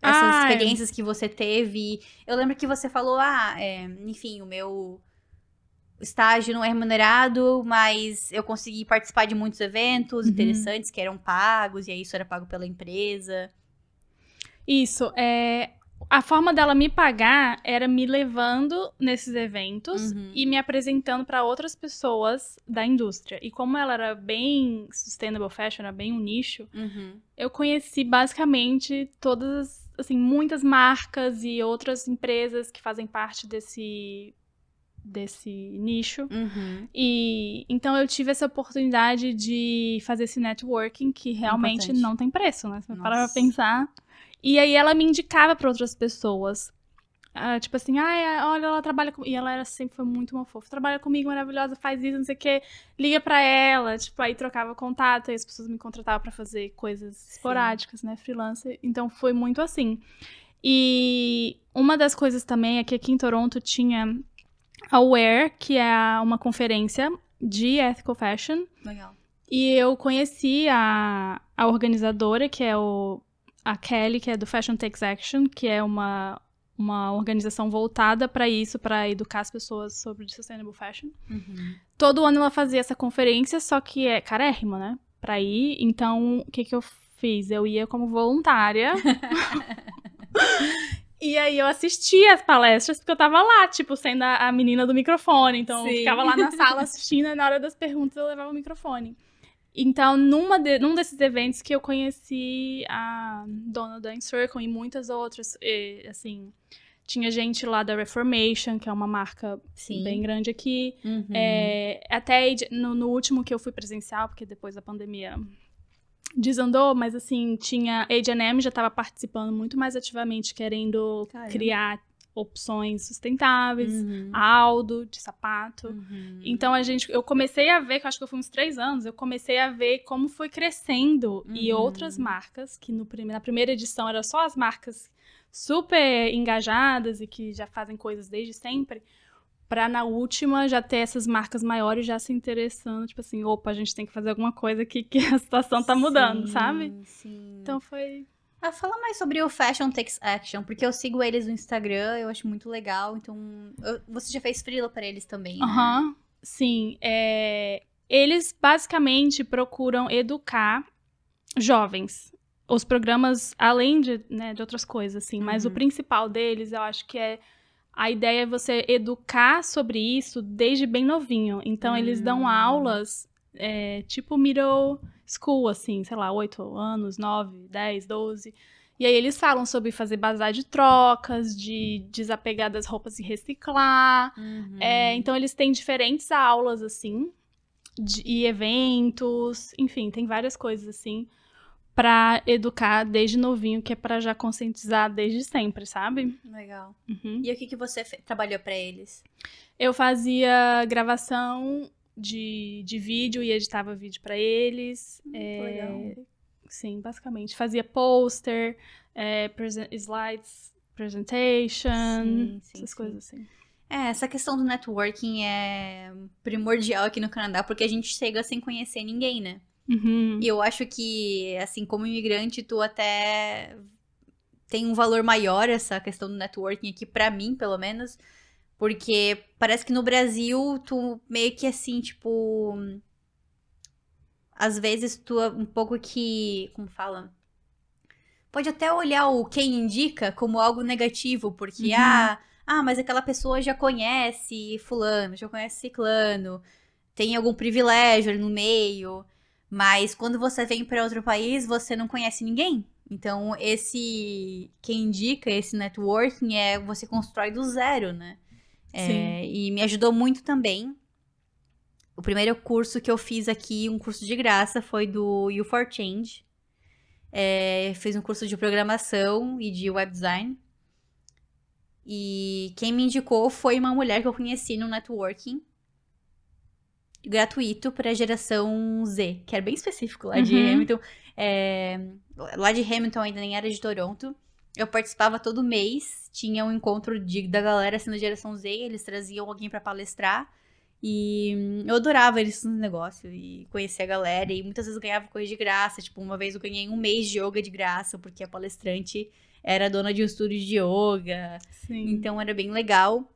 [SPEAKER 1] essas ah, é. experiências que você teve. Eu lembro que você falou, ah, é, enfim, o meu estágio não é remunerado, mas eu consegui participar de muitos eventos uhum. interessantes que eram pagos, e aí isso era pago
[SPEAKER 2] pela empresa. Isso, é, a forma dela me pagar era me levando nesses eventos uhum. e me apresentando para outras pessoas da indústria. E como ela era bem sustainable fashion, era bem um nicho, uhum. eu conheci basicamente todas, assim, muitas marcas e outras empresas que fazem parte desse desse nicho. Uhum. E então eu tive essa oportunidade de fazer esse networking que realmente Importante. não tem preço, né? Se pensar, e aí ela me indicava para outras pessoas. Ah, tipo assim, ah, é, olha, ela trabalha comigo. E ela era, sempre foi muito uma fofa. Trabalha comigo, maravilhosa, faz isso, não sei o quê. Liga pra ela. Tipo, aí trocava contato, aí as pessoas me contratavam para fazer coisas Sim. esporádicas, né? Freelancer. Então foi muito assim. E uma das coisas também é que aqui em Toronto tinha a WARE, que é uma conferência de ethical fashion. Legal. E eu conheci a, a organizadora, que é o a Kelly, que é do Fashion Takes Action, que é uma, uma organização voltada para isso, para educar as pessoas sobre sustainable fashion. Uhum. Todo ano ela fazia essa conferência, só que é carérrima, né? Para ir. Então, o que, que eu fiz? Eu ia como voluntária. e aí eu assistia as palestras, porque eu tava lá, tipo, sendo a, menina do microfone. Então, Sim. eu ficava lá na sala assistindo, e na hora das perguntas eu levava o microfone. Então, numa de, num desses eventos que eu conheci a dona da Encircle e muitas outras, e, assim, tinha gente lá da Reformation, que é uma marca Sim. bem grande aqui. Uhum. É, até no, no, último que eu fui presencial, porque depois da pandemia desandou, mas assim, tinha... A&M já estava participando muito mais ativamente, querendo Caramba. criar opções sustentáveis, uhum. Aldo, de sapato. Uhum. Então a gente, eu comecei a ver, que eu acho que eu fui uns três anos, eu comecei a ver como foi crescendo uhum. e outras marcas que no, na primeira edição era só as marcas super engajadas e que já fazem coisas desde sempre, para na última já ter essas marcas maiores já se interessando, tipo assim, opa, a gente tem que fazer alguma coisa aqui que a situação tá mudando, sim, sabe?
[SPEAKER 1] Sim. Então foi ah, fala mais sobre o Fashion Takes Action, porque eu sigo eles no Instagram, eu acho muito legal. Então, eu, você já fez frila para eles também, né? Aham,
[SPEAKER 2] né? uhum, sim. É, eles basicamente procuram educar jovens. Os programas, além de, né, de outras coisas, assim, uhum. mas o uhum. principal deles, eu acho que é a ideia é você educar sobre isso desde bem novinho. Então, eles dão hum. aulas é, tipo middle school, assim, sei lá, 8 anos, 9, 10, 12. E aí eles falam sobre fazer bazar de trocas, de desapegar das roupas e reciclar. Uhum. É, então eles têm diferentes aulas, assim, de, e eventos, enfim, tem várias coisas assim para educar desde novinho, que é para já conscientizar desde sempre, sabe? Legal. Uhum. E o que, que você trabalhou para eles? Eu fazia gravação de, de vídeo e editava vídeo para eles. Hum, é, legal. Sim, basicamente. Fazia pôster, é, slides, presentation, sim, sim, essas sim. coisas assim. É, essa questão do networking é primordial aqui no
[SPEAKER 1] Canadá, porque a gente chega sem conhecer ninguém, né? Uhum. E eu acho que, assim, como imigrante, tu até tem um valor maior essa questão do networking aqui, para mim, pelo menos, porque parece que no Brasil, tu meio que assim, tipo. Às vezes tu é um pouco que. Como fala? Pode até olhar o quem indica como algo negativo, porque, uhum. ah, ah, mas aquela pessoa já conhece Fulano, já conhece Ciclano, tem algum privilégio ali no meio. Mas quando você vem para outro país, você não conhece ninguém. Então, esse. Quem indica esse networking é você constrói do zero, né? É, e me ajudou muito também. O primeiro curso que eu fiz aqui, um curso de graça, foi do You for Change. É, fiz um curso de programação e de web design. E quem me indicou foi uma mulher que eu conheci no networking gratuito para a geração Z, que era bem específico lá de uhum. Hamilton. É, lá de Hamilton ainda nem era de Toronto. Eu participava todo mês, tinha um encontro de, da galera assim da geração Z, eles traziam alguém para palestrar. E hum, eu adorava eles no negócio e conhecer a galera. E muitas vezes ganhava coisa de graça. Tipo, uma vez eu ganhei um mês de yoga de graça, porque a palestrante era dona de um estúdio de yoga. Sim. Então era bem legal.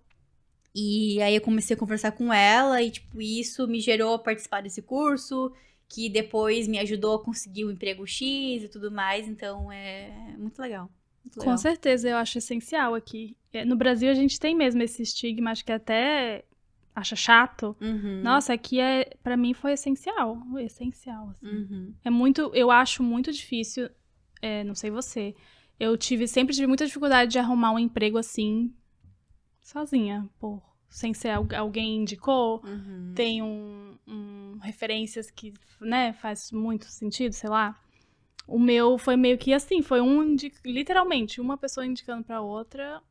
[SPEAKER 1] E aí eu comecei a conversar com ela e, tipo, isso me gerou participar desse curso, que depois me ajudou a conseguir o um emprego X e tudo mais. Então é muito legal. Com
[SPEAKER 2] certeza, eu acho essencial aqui. É, no Brasil, a gente tem mesmo esse estigma, acho que até acha chato. Uhum. Nossa, aqui é para mim foi essencial, essencial. Assim. Uhum. É muito, eu acho muito difícil. É, não sei você, eu tive sempre tive muita dificuldade de arrumar um emprego assim sozinha, por sem ser alguém indicou. Uhum. Tem um, um, referências que, né, faz muito sentido, sei lá o meu foi meio que assim, foi um literalmente uma pessoa indicando para outra.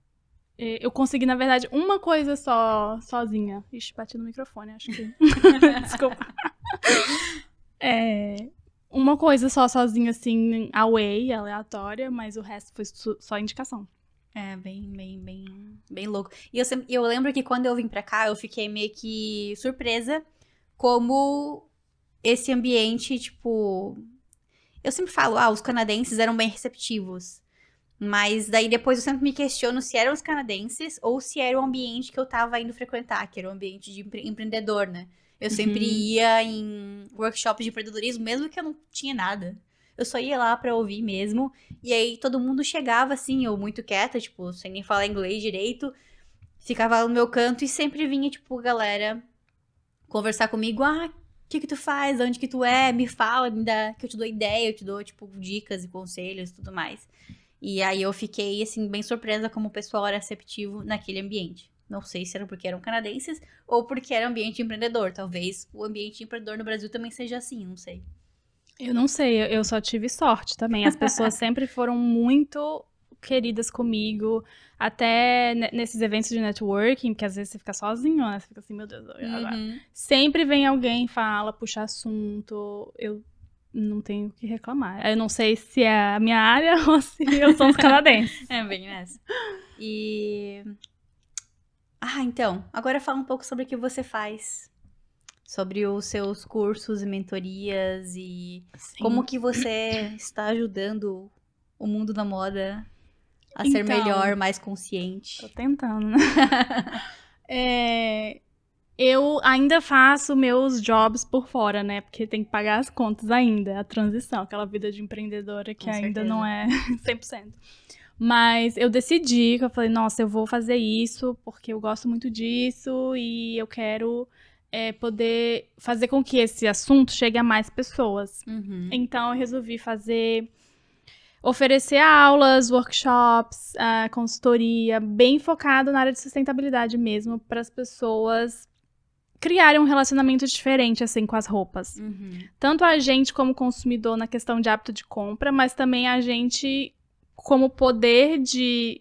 [SPEAKER 2] Eu consegui, na verdade, uma coisa só, sozinha. Ixi, bati no microfone, acho que. Desculpa. É, uma coisa só sozinha, assim, away, aleatória, mas o resto foi só indicação. É, bem, bem, bem,
[SPEAKER 1] bem louco. E eu, sempre, eu lembro que quando eu vim pra cá, eu fiquei meio que surpresa como esse ambiente, tipo, eu sempre falo, ah, os canadenses eram bem receptivos. Mas daí depois eu sempre me questiono se eram os canadenses ou se era o ambiente que eu tava indo frequentar, que era o um ambiente de empre empreendedor, né? Eu sempre uhum. ia em workshops de empreendedorismo, mesmo que eu não tinha nada. Eu só ia lá pra ouvir mesmo. E aí todo mundo chegava assim, eu muito quieta, tipo, sem nem falar inglês direito. Ficava no meu canto e sempre vinha, tipo, galera conversar comigo. Ah, que que tu faz, onde que tu é, me fala, me dá, que eu te dou ideia, eu te dou, tipo, dicas e conselhos e tudo mais. E aí eu fiquei, assim, bem surpresa como o pessoal era receptivo naquele ambiente. Não sei se era porque eram canadenses ou porque era ambiente empreendedor. Talvez o ambiente empreendedor no Brasil também seja assim, não sei.
[SPEAKER 2] Eu não sei, eu só tive sorte também. As pessoas sempre foram muito queridas comigo, até nesses eventos de networking, porque às vezes você fica sozinho, né? Você fica assim, meu Deus, agora. Uhum. Sempre vem alguém, fala, puxa assunto, eu não tenho o que reclamar. Eu não sei se é a minha área ou se eu sou um canadense. é, bem nessa. E.
[SPEAKER 1] Ah, então, agora fala um pouco sobre o que você faz. Sobre os seus cursos e mentorias e Sim. como que você está
[SPEAKER 2] ajudando o mundo da moda
[SPEAKER 1] a então, ser melhor, mais
[SPEAKER 2] consciente? Tô tentando, né? é, eu ainda faço meus jobs por fora, né? Porque tem que pagar as contas ainda, é a transição, aquela vida de empreendedora que Com ainda certeza. não é 100%. Mas eu decidi, que eu falei, nossa, eu vou fazer isso porque eu gosto muito disso e eu quero é, poder fazer com que esse assunto chegue a mais pessoas. Uhum. Então eu resolvi fazer oferecer aulas, workshops, uh, consultoria, bem focado na área de sustentabilidade mesmo, para as pessoas criarem um relacionamento diferente, assim, com as roupas. Uhum. Tanto a gente como consumidor na questão de hábito de compra, mas também a gente como poder de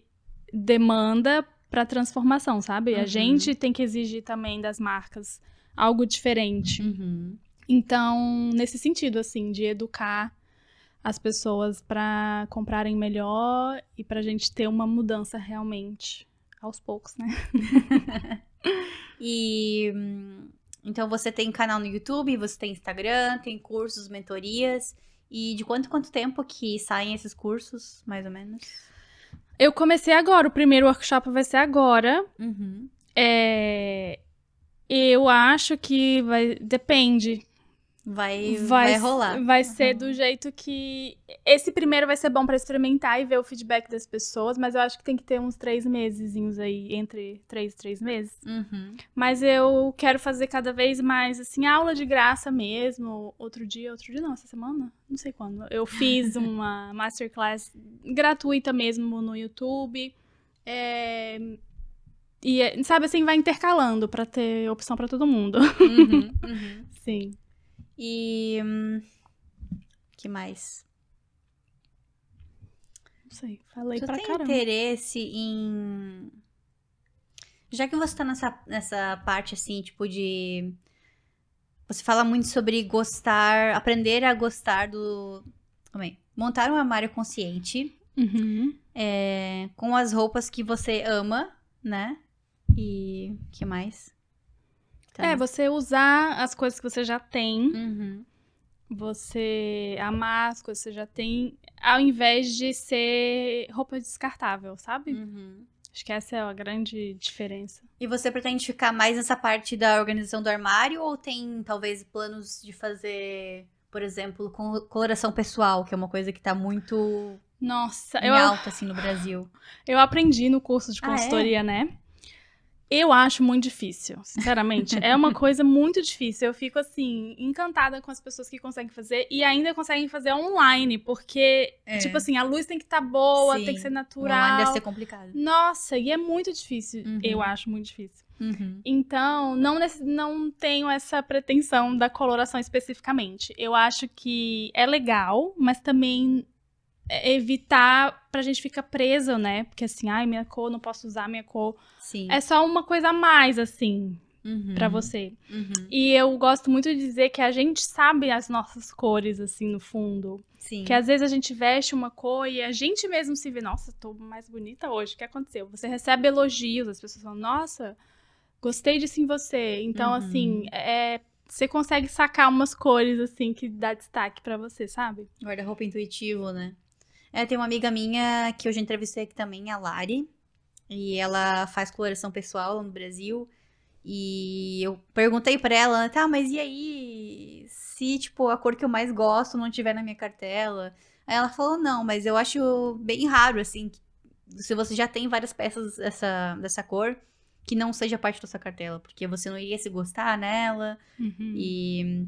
[SPEAKER 2] demanda para transformação, sabe? Uhum. A gente tem que exigir também das marcas algo diferente. Uhum. Então, nesse sentido, assim, de educar as pessoas para comprarem melhor e para a gente ter uma mudança realmente aos poucos, né? e hum, então você tem canal
[SPEAKER 1] no YouTube, você tem Instagram, tem cursos, mentorias. E de quanto quanto tempo que saem esses cursos, mais ou menos?
[SPEAKER 2] Eu comecei agora, o primeiro workshop vai ser agora. Uhum. É, eu acho que vai, depende Vai, vai, vai rolar. Vai uhum. ser do jeito que. Esse primeiro vai ser bom para experimentar e ver o feedback das pessoas, mas eu acho que tem que ter uns três meses aí, entre três e três meses. Uhum. Mas eu quero fazer cada vez mais, assim, aula de graça mesmo. Outro dia, outro dia não, essa semana? Não sei quando. Eu fiz uma masterclass gratuita mesmo no YouTube. É... E, é, sabe assim, vai intercalando para ter opção para todo mundo. Uhum, uhum. Sim. E. que mais? Não sei, falei tu pra tem caramba.
[SPEAKER 1] interesse em. Já que você tá nessa, nessa parte assim, tipo de. Você fala muito sobre gostar, aprender a gostar do. Como é? Montar um armário consciente. Uhum. É, com as roupas que você ama,
[SPEAKER 2] né? E que mais? É, tá. É, você usar as coisas que você já tem, uhum. você amar as coisas que você já tem, ao invés de ser roupa descartável, sabe? Uhum. Acho que essa é a grande diferença. E você pretende ficar mais nessa parte da organização do armário ou tem
[SPEAKER 1] talvez planos de fazer, por exemplo, coloração pessoal, que é uma coisa que tá
[SPEAKER 2] muito Nossa, em eu... alta assim no Brasil? Eu aprendi no curso de consultoria, ah, é? né? Eu acho muito difícil, sinceramente. é uma coisa muito difícil. Eu fico, assim, encantada com as pessoas que conseguem fazer e ainda conseguem fazer online, porque, é. tipo assim, a luz tem que estar tá boa, Sim. tem que ser natural. Online deve ser complicado. Nossa, e é muito difícil. Uhum. Eu acho muito difícil. Uhum. Então, não, não tenho essa pretensão da coloração especificamente. Eu acho que é legal, mas também é, evitar pra gente ficar preso, né? Porque assim, ai, minha cor, não posso usar minha cor. Sim. É só uma coisa a mais, assim, uhum. para você. Uhum. E eu gosto muito de dizer que a gente sabe as nossas cores, assim, no fundo. Sim. Que às vezes a gente veste uma cor e a gente mesmo se vê, nossa, tô mais bonita hoje, o que aconteceu? Você recebe elogios, as pessoas falam, nossa, gostei disso em você. Então, uhum. assim, é você consegue sacar umas cores assim que dá destaque para você, sabe? Guarda-roupa intuitivo, né?
[SPEAKER 1] É, tem uma amiga minha que eu já entrevistei aqui também, a Lari. E ela faz coloração pessoal lá no Brasil. E eu perguntei para ela, tá, mas e aí? Se, tipo, a cor que eu mais gosto não tiver na minha cartela? Aí ela falou, não, mas eu acho bem raro, assim, se você já tem várias peças dessa, dessa cor, que não seja parte da sua cartela, porque você não iria se gostar nela.
[SPEAKER 2] Uhum. E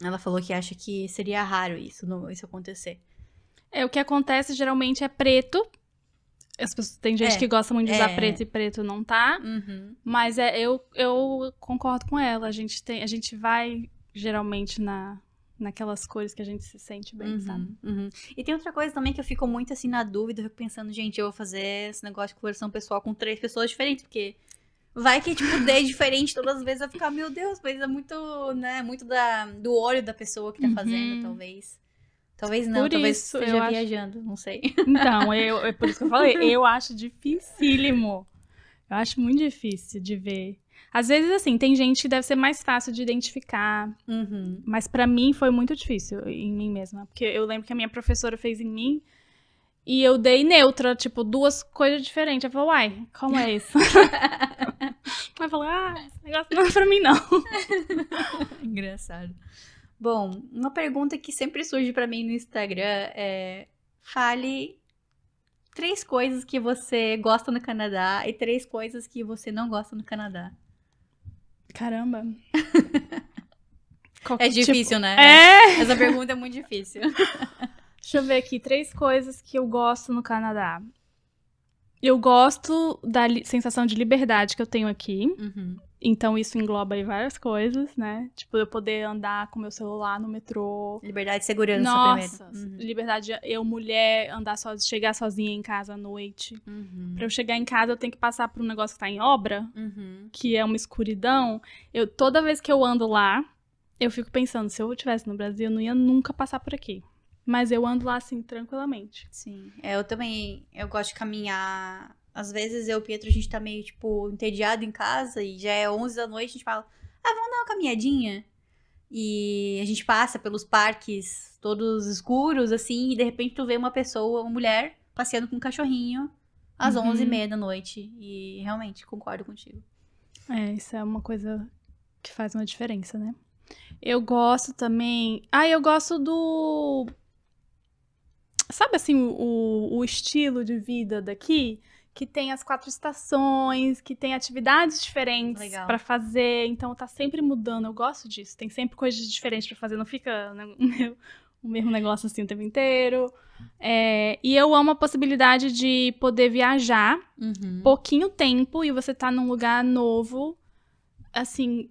[SPEAKER 2] ela falou que acha que seria raro isso, isso acontecer. É, o que acontece geralmente é preto. As pessoas, tem gente é, que gosta muito de é. usar preto e preto não tá. Uhum. Mas é, eu, eu concordo com ela. A gente, tem, a gente vai geralmente na, naquelas cores que a gente se sente bem, uhum, sabe? Uhum. E tem outra
[SPEAKER 1] coisa também que eu fico muito assim na dúvida, eu fico pensando, gente, eu vou fazer esse negócio de conversão pessoal com três pessoas diferentes, porque vai que, tipo, dê diferente todas as vezes, vai ficar, ah, meu Deus, mas é muito, né, muito da, do olho da pessoa que tá uhum. fazendo, uhum. talvez. Talvez não, por talvez isso, esteja
[SPEAKER 2] viajando, acho... não sei. Então, eu, é por isso que eu falei, eu acho dificílimo. Eu acho muito difícil de ver. Às vezes, assim, tem gente que deve ser mais fácil de identificar. Uhum. Mas para mim foi muito difícil em mim mesma. Porque eu lembro que a minha professora fez em mim e eu dei neutra, tipo, duas coisas diferentes. Ela falou, uai, como é isso? Ela falou, ah, esse negócio não é pra mim, não.
[SPEAKER 1] Engraçado. Bom, uma pergunta que sempre surge para mim no Instagram é: fale três coisas que você gosta no Canadá e três coisas que você não gosta no Canadá. Caramba.
[SPEAKER 2] é tipo difícil, tipo... né? É! Essa pergunta
[SPEAKER 1] é muito difícil.
[SPEAKER 2] Deixa eu ver aqui, três coisas que eu gosto no Canadá. Eu gosto da sensação de liberdade que eu tenho aqui. Uhum. Então isso engloba aí várias coisas, né? Tipo, eu poder andar com meu celular no metrô. Liberdade e segurança Nossa, primeiro. Uhum. Liberdade, eu mulher, andar sozinha, chegar sozinha em casa à noite. Uhum. Pra eu chegar em casa, eu tenho que passar por um negócio que tá em obra, uhum. que é uma escuridão. Eu, toda vez que eu ando lá, eu fico pensando, se eu estivesse no Brasil, eu não ia nunca passar por aqui. Mas eu ando lá, assim, tranquilamente. Sim. É, eu também, eu gosto de caminhar às vezes eu e o Pietro, a gente tá
[SPEAKER 1] meio, tipo, entediado em casa e já é 11 da noite, a gente fala, ah, vamos dar uma caminhadinha? E a gente passa pelos parques todos escuros, assim, e de repente tu vê uma
[SPEAKER 2] pessoa, uma mulher, passeando com um cachorrinho às uhum. 11h30
[SPEAKER 1] da noite. E
[SPEAKER 2] realmente, concordo contigo. É, isso é uma coisa que faz uma diferença, né? Eu gosto também. Ah, eu gosto do. Sabe assim, o, o estilo de vida daqui? que tem as quatro estações, que tem atividades diferentes para fazer, então tá sempre mudando. Eu gosto disso, tem sempre coisas diferentes para fazer, não fica né, o mesmo negócio assim o tempo inteiro. É, e eu amo a possibilidade de poder viajar uhum. pouquinho tempo e você tá num lugar novo, assim,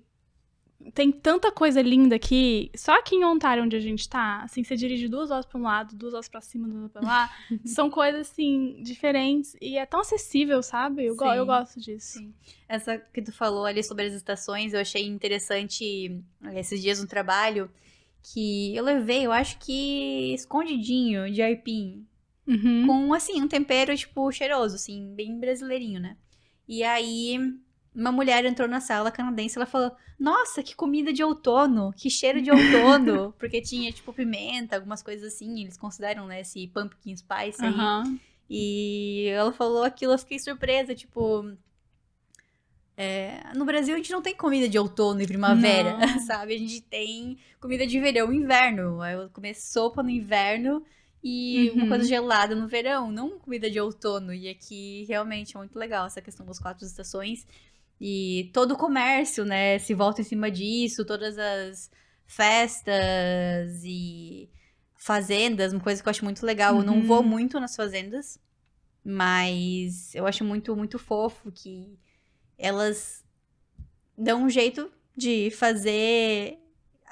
[SPEAKER 2] tem tanta coisa linda aqui. Só aqui em Ontário, onde a gente tá, assim, você dirige duas horas pra um lado, duas horas pra cima, duas horas pra lá. são coisas, assim, diferentes. E é tão acessível, sabe? Eu, go eu gosto
[SPEAKER 1] disso. Sim. Essa que tu falou ali sobre as estações, eu achei interessante eh, esses dias no trabalho. Que eu levei, eu acho que escondidinho de aipim. Uhum. Com, assim, um tempero, tipo, cheiroso, assim, bem brasileirinho, né? E aí uma mulher entrou na sala canadense, ela falou: "Nossa, que comida de outono, que cheiro de outono", porque tinha tipo pimenta, algumas coisas assim, eles consideram, né, esse pumpkin spice aí. E ela falou aquilo, eu fiquei surpresa, tipo, é, no Brasil a gente não tem comida de outono e primavera, não. sabe? A gente tem comida de verão e inverno. Eu comer sopa no inverno e uhum. uma coisa uhum. gelada no verão, não comida de outono. E aqui realmente é muito legal essa questão das quatro estações. E todo o comércio, né, se volta em cima disso, todas as festas e fazendas, uma coisa que eu acho muito legal. Uhum. Eu não uhum. vou muito nas fazendas, mas eu acho muito, muito fofo que elas dão um jeito de fazer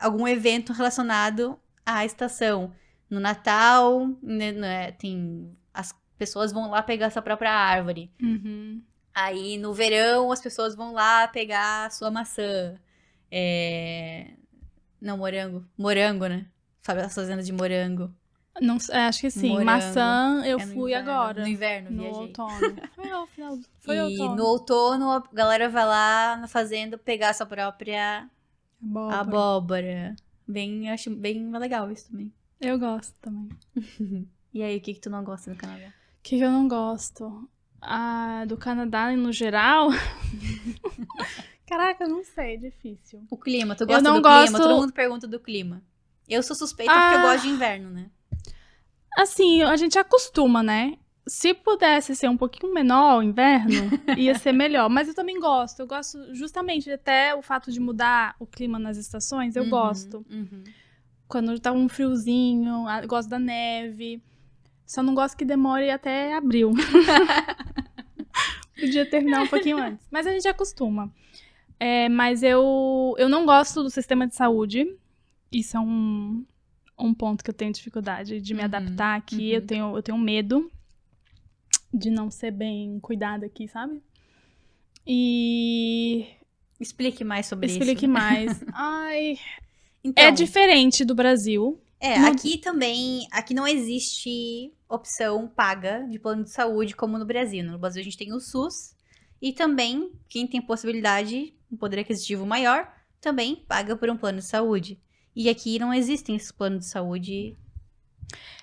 [SPEAKER 1] algum evento relacionado à estação. No Natal, né, né tem as pessoas vão lá pegar sua própria árvore.
[SPEAKER 2] Uhum.
[SPEAKER 1] Aí no verão as pessoas vão lá pegar a sua maçã. É... Não, morango. Morango, né? Sabe as fazendas de morango.
[SPEAKER 2] Não, é, acho que sim. Morango. Maçã eu é fui inverno. agora. No inverno, No outono. Foi ao final.
[SPEAKER 1] e no outono a galera vai lá na fazenda pegar a sua própria abóbora. abóbora. Bem, acho bem legal isso também.
[SPEAKER 2] Eu gosto também. e aí, o que, que tu não gosta do Canadá? O que, que eu não gosto? a, ah, do Canadá no geral. Caraca, não sei, é difícil. O clima, tu gosta do gosto... clima? Todo mundo
[SPEAKER 1] pergunta do clima. Eu sou suspeita ah... porque eu ah. gosto de inverno, né?
[SPEAKER 2] Assim, a gente acostuma, né? Se pudesse ser um pouquinho menor o inverno, ia ser melhor. Mas eu também gosto. Eu gosto justamente até o fato de mudar o clima nas estações, eu uhum, gosto. Uhum. Quando tá um friozinho, ah, gosto da neve. Só não gosto que demore até abril. Podia terminar um pouquinho antes. Mas a gente acostuma. É, mas eu, eu não gosto do sistema de saúde. Isso é um, um ponto que eu tenho dificuldade de me uhum, adaptar aqui. Uhum. Eu, tenho, eu tenho medo de não ser bem cuidada aqui, sabe? E. Explique mais sobre Explique isso. Explique mais. Ai. Então... É diferente do Brasil. É, não... aqui
[SPEAKER 1] também, aqui não existe opção paga de plano de saúde como no Brasil. No Brasil a gente tem o SUS e também quem tem possibilidade, um poder aquisitivo maior, também paga por um plano de saúde. E aqui não existem esses planos de saúde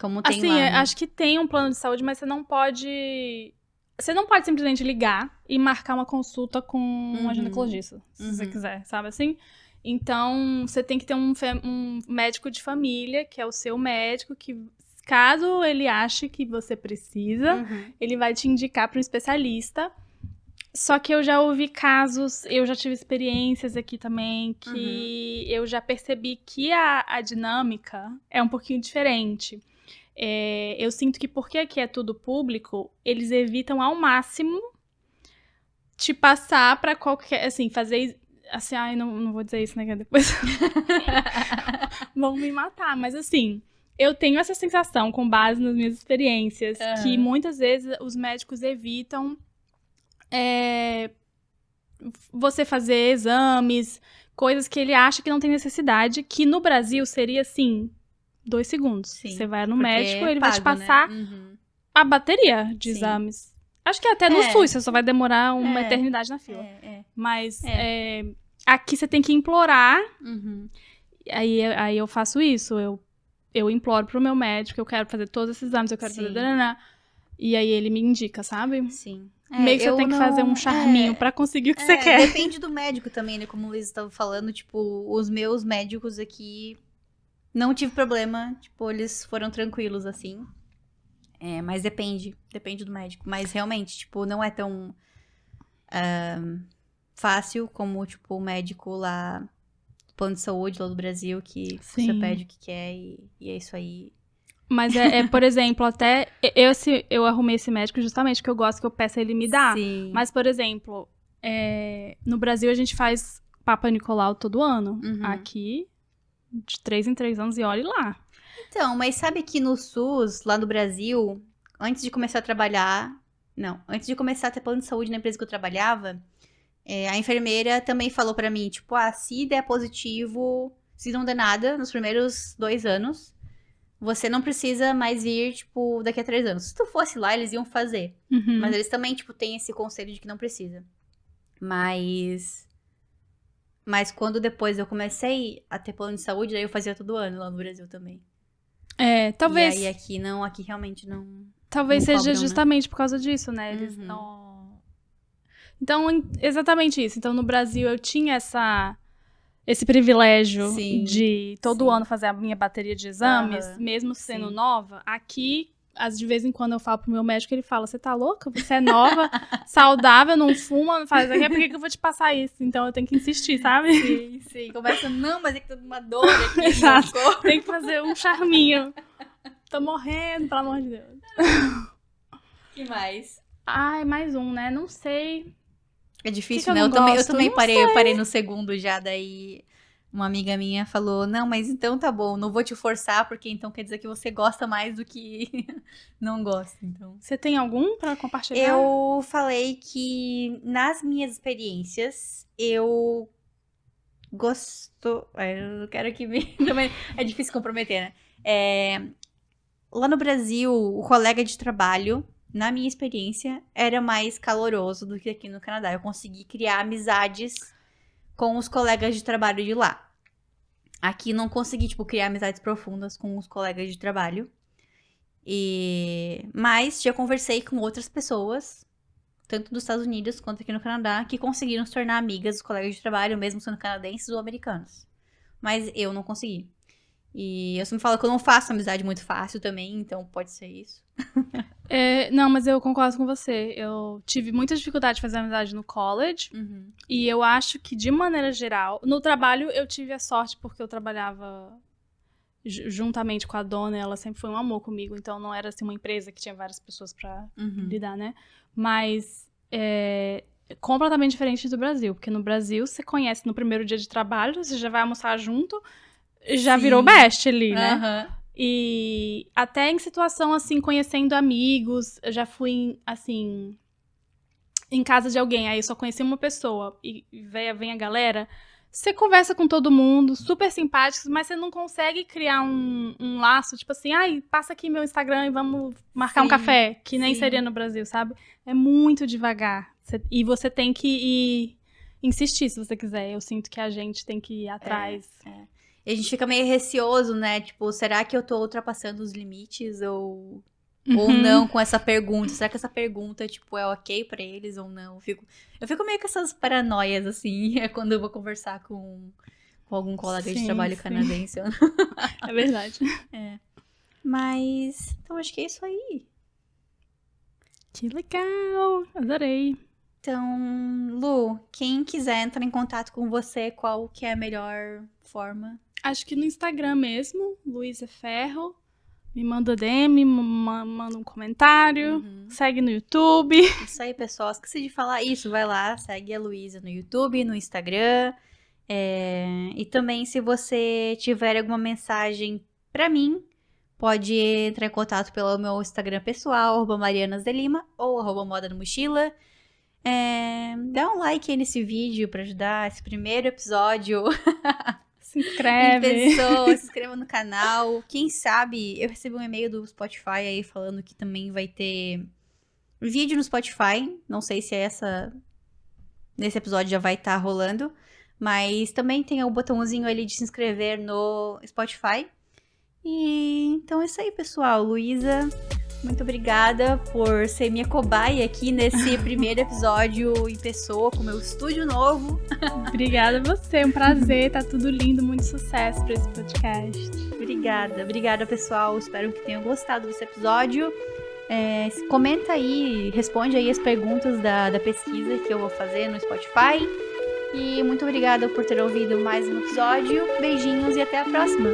[SPEAKER 1] como tem assim, lá. Assim, acho que
[SPEAKER 2] tem um plano de saúde, mas você não pode você não pode simplesmente ligar e marcar uma consulta com uhum. uma ginecologista, se uhum. você quiser, sabe assim? Então, você tem que ter um, um médico de família, que é o seu médico, que caso ele ache que você precisa, uhum. ele vai te indicar para um especialista. Só que eu já ouvi casos, eu já tive experiências aqui também, que uhum. eu já percebi que a, a dinâmica é um pouquinho diferente. É, eu sinto que porque aqui é tudo público, eles evitam ao máximo te passar para qualquer, assim, fazer assim, ai, não, não vou dizer isso, né? Que é depois vão me matar. Mas assim, eu tenho essa sensação, com base nas minhas experiências, uhum. que muitas vezes os médicos evitam é, você fazer exames, coisas que ele acha que não tem necessidade, que no Brasil seria assim, dois segundos. Sim, você vai no médico, ele pago, vai te né? passar né? uhum. a bateria de Sim. exames. Acho que até no é. SUS, você só vai demorar uma é. eternidade na fila. É, é. Mas é. aqui você tem que implorar. Uhum. Aí, aí eu faço isso. Eu, eu imploro pro meu médico, eu quero fazer todos esses exames, eu quero Sim. fazer. e aí ele me indica, sabe? Sim. É, Meio que você tem não... que fazer um charminho é, para conseguir o que é, você quer.
[SPEAKER 1] Depende do médico também, né? Como o Luiz estava falando, tipo, os meus médicos aqui não tive problema. Tipo, eles foram tranquilos, assim. É, mas depende, depende do médico. Mas realmente, tipo, não é tão uh, fácil como, tipo, o médico lá, plano de saúde lá do Brasil, que Sim. você pede o que quer e, e é isso aí. Mas é, é por
[SPEAKER 2] exemplo, até eu, se, eu arrumei esse médico justamente porque eu gosto que eu peça ele me dar. Sim. Mas, por exemplo, é, no Brasil a gente faz Papa Nicolau todo ano. Uhum. Aqui, de três em três anos, e olhe lá. Então, mas sabe que no SUS, lá no
[SPEAKER 1] Brasil, antes de começar a trabalhar, não, antes de começar a ter plano de saúde na empresa que eu trabalhava, é, a enfermeira também falou para mim, tipo, ah, se der positivo, se não der nada, nos primeiros dois anos, você não precisa mais ir, tipo, daqui a três anos. Se tu fosse lá, eles iam fazer. Uhum. Mas eles também, tipo, têm esse conselho de que não precisa. Mas. Mas quando depois eu comecei a ter plano de saúde, daí eu fazia todo ano lá no Brasil também.
[SPEAKER 2] É, talvez. E aí aqui
[SPEAKER 1] não, aqui realmente
[SPEAKER 2] não. Talvez não seja cobram, né? justamente né? por causa disso, né? Eles uhum. não. Então, exatamente isso. Então, no Brasil eu tinha essa esse privilégio sim, de todo sim. ano fazer a minha bateria de exames, uhum. mesmo sendo sim. nova. Aqui as, de vez em quando eu falo pro meu médico, ele fala: Você tá louca? Você é nova, saudável, não fuma, não faz aqui, é por que, que eu vou te passar isso? Então eu tenho que insistir, sabe? Sim, sim. Começa, não, mas é que tô tá uma dor aqui. Exato. Tem que fazer um charminho. Tô morrendo, pelo amor de Deus. que mais? Ai, mais um, né? Não sei.
[SPEAKER 1] É difícil, que que Eu, né? eu também, eu também parei, eu parei no segundo já, daí uma amiga minha falou: Não, mas então tá bom, não vou te forçar, porque então quer dizer que você gosta mais do que não gosta. Então. Você tem algum para compartilhar? Eu falei que nas minhas experiências, eu gosto. Eu não quero que me. é difícil comprometer, né? É... Lá no Brasil, o colega de trabalho, na minha experiência, era mais caloroso do que aqui no Canadá. Eu consegui criar amizades com os colegas de trabalho de lá aqui não consegui, tipo, criar amizades profundas com os colegas de trabalho. E... Mas já conversei com outras pessoas, tanto dos Estados Unidos quanto aqui no Canadá, que conseguiram se tornar amigas dos colegas de trabalho, mesmo sendo canadenses ou americanos. Mas eu não consegui. E eu sempre falo que eu não faço amizade muito fácil também, então pode ser isso.
[SPEAKER 2] é, não, mas eu concordo com você. Eu tive muita dificuldade de fazer amizade no college. Uhum. E eu acho que, de maneira geral, no trabalho eu tive a sorte porque eu trabalhava juntamente com a dona, ela sempre foi um amor comigo, então não era assim uma empresa que tinha várias pessoas para uhum. lidar, né? Mas é completamente diferente do Brasil, porque no Brasil você conhece no primeiro dia de trabalho, você já vai almoçar junto,
[SPEAKER 1] já Sim. virou best ali, né?
[SPEAKER 2] Uhum. E até em situação assim, conhecendo amigos, eu já fui assim em casa de alguém, aí eu só conheci uma pessoa e vem a galera. Você conversa com todo mundo, super simpáticos, mas você não consegue criar um, um laço, tipo assim, ai, passa aqui meu Instagram e vamos marcar sim, um café, que nem sim. seria no Brasil, sabe? É muito devagar. e você tem que ir insistir se você quiser. Eu sinto que a gente tem que ir é, atrás. É, é.
[SPEAKER 1] E a gente fica meio receoso, né? Tipo, será que eu tô ultrapassando os limites ou uhum. ou não com essa pergunta? Será que essa pergunta tipo é OK para eles ou não? Eu fico eu fico meio com essas paranoias assim, é quando eu vou conversar com com algum colega sim, de trabalho sim. canadense.
[SPEAKER 2] é verdade.
[SPEAKER 1] É. Mas então acho que é isso aí. Que legal! Adorei. Então, Lu, quem quiser entrar em contato com você, qual que é a melhor forma?
[SPEAKER 2] Acho que no Instagram mesmo, Luísa Ferro. Me manda DM, manda um comentário, uhum. segue no YouTube. É isso aí, pessoal. Esqueci de falar isso. Vai lá,
[SPEAKER 1] segue a Luísa no YouTube, no Instagram. É... E também, se você tiver alguma mensagem para mim, pode entrar em contato pelo meu Instagram pessoal, arroba Marianas de Lima, ou arroba Moda no Mochila. É, dá um like aí nesse vídeo para ajudar esse primeiro episódio. Se inscreve. pessoa, se inscreva no canal. Quem sabe, eu recebi um e-mail do Spotify aí falando que também vai ter vídeo no Spotify. Não sei se é essa. Nesse episódio já vai estar tá rolando. Mas também tem o botãozinho ali de se inscrever no Spotify. E então é isso aí, pessoal. Luísa. Muito obrigada por ser minha cobaia aqui nesse primeiro episódio em pessoa,
[SPEAKER 2] com meu estúdio novo. Obrigada a você, um prazer, tá tudo lindo, muito sucesso para esse podcast. Obrigada, obrigada pessoal, espero que tenham gostado desse episódio.
[SPEAKER 1] É, comenta aí, responde aí as perguntas da, da pesquisa que eu vou fazer no Spotify. E muito obrigada por ter ouvido mais um episódio. Beijinhos e
[SPEAKER 2] até a próxima!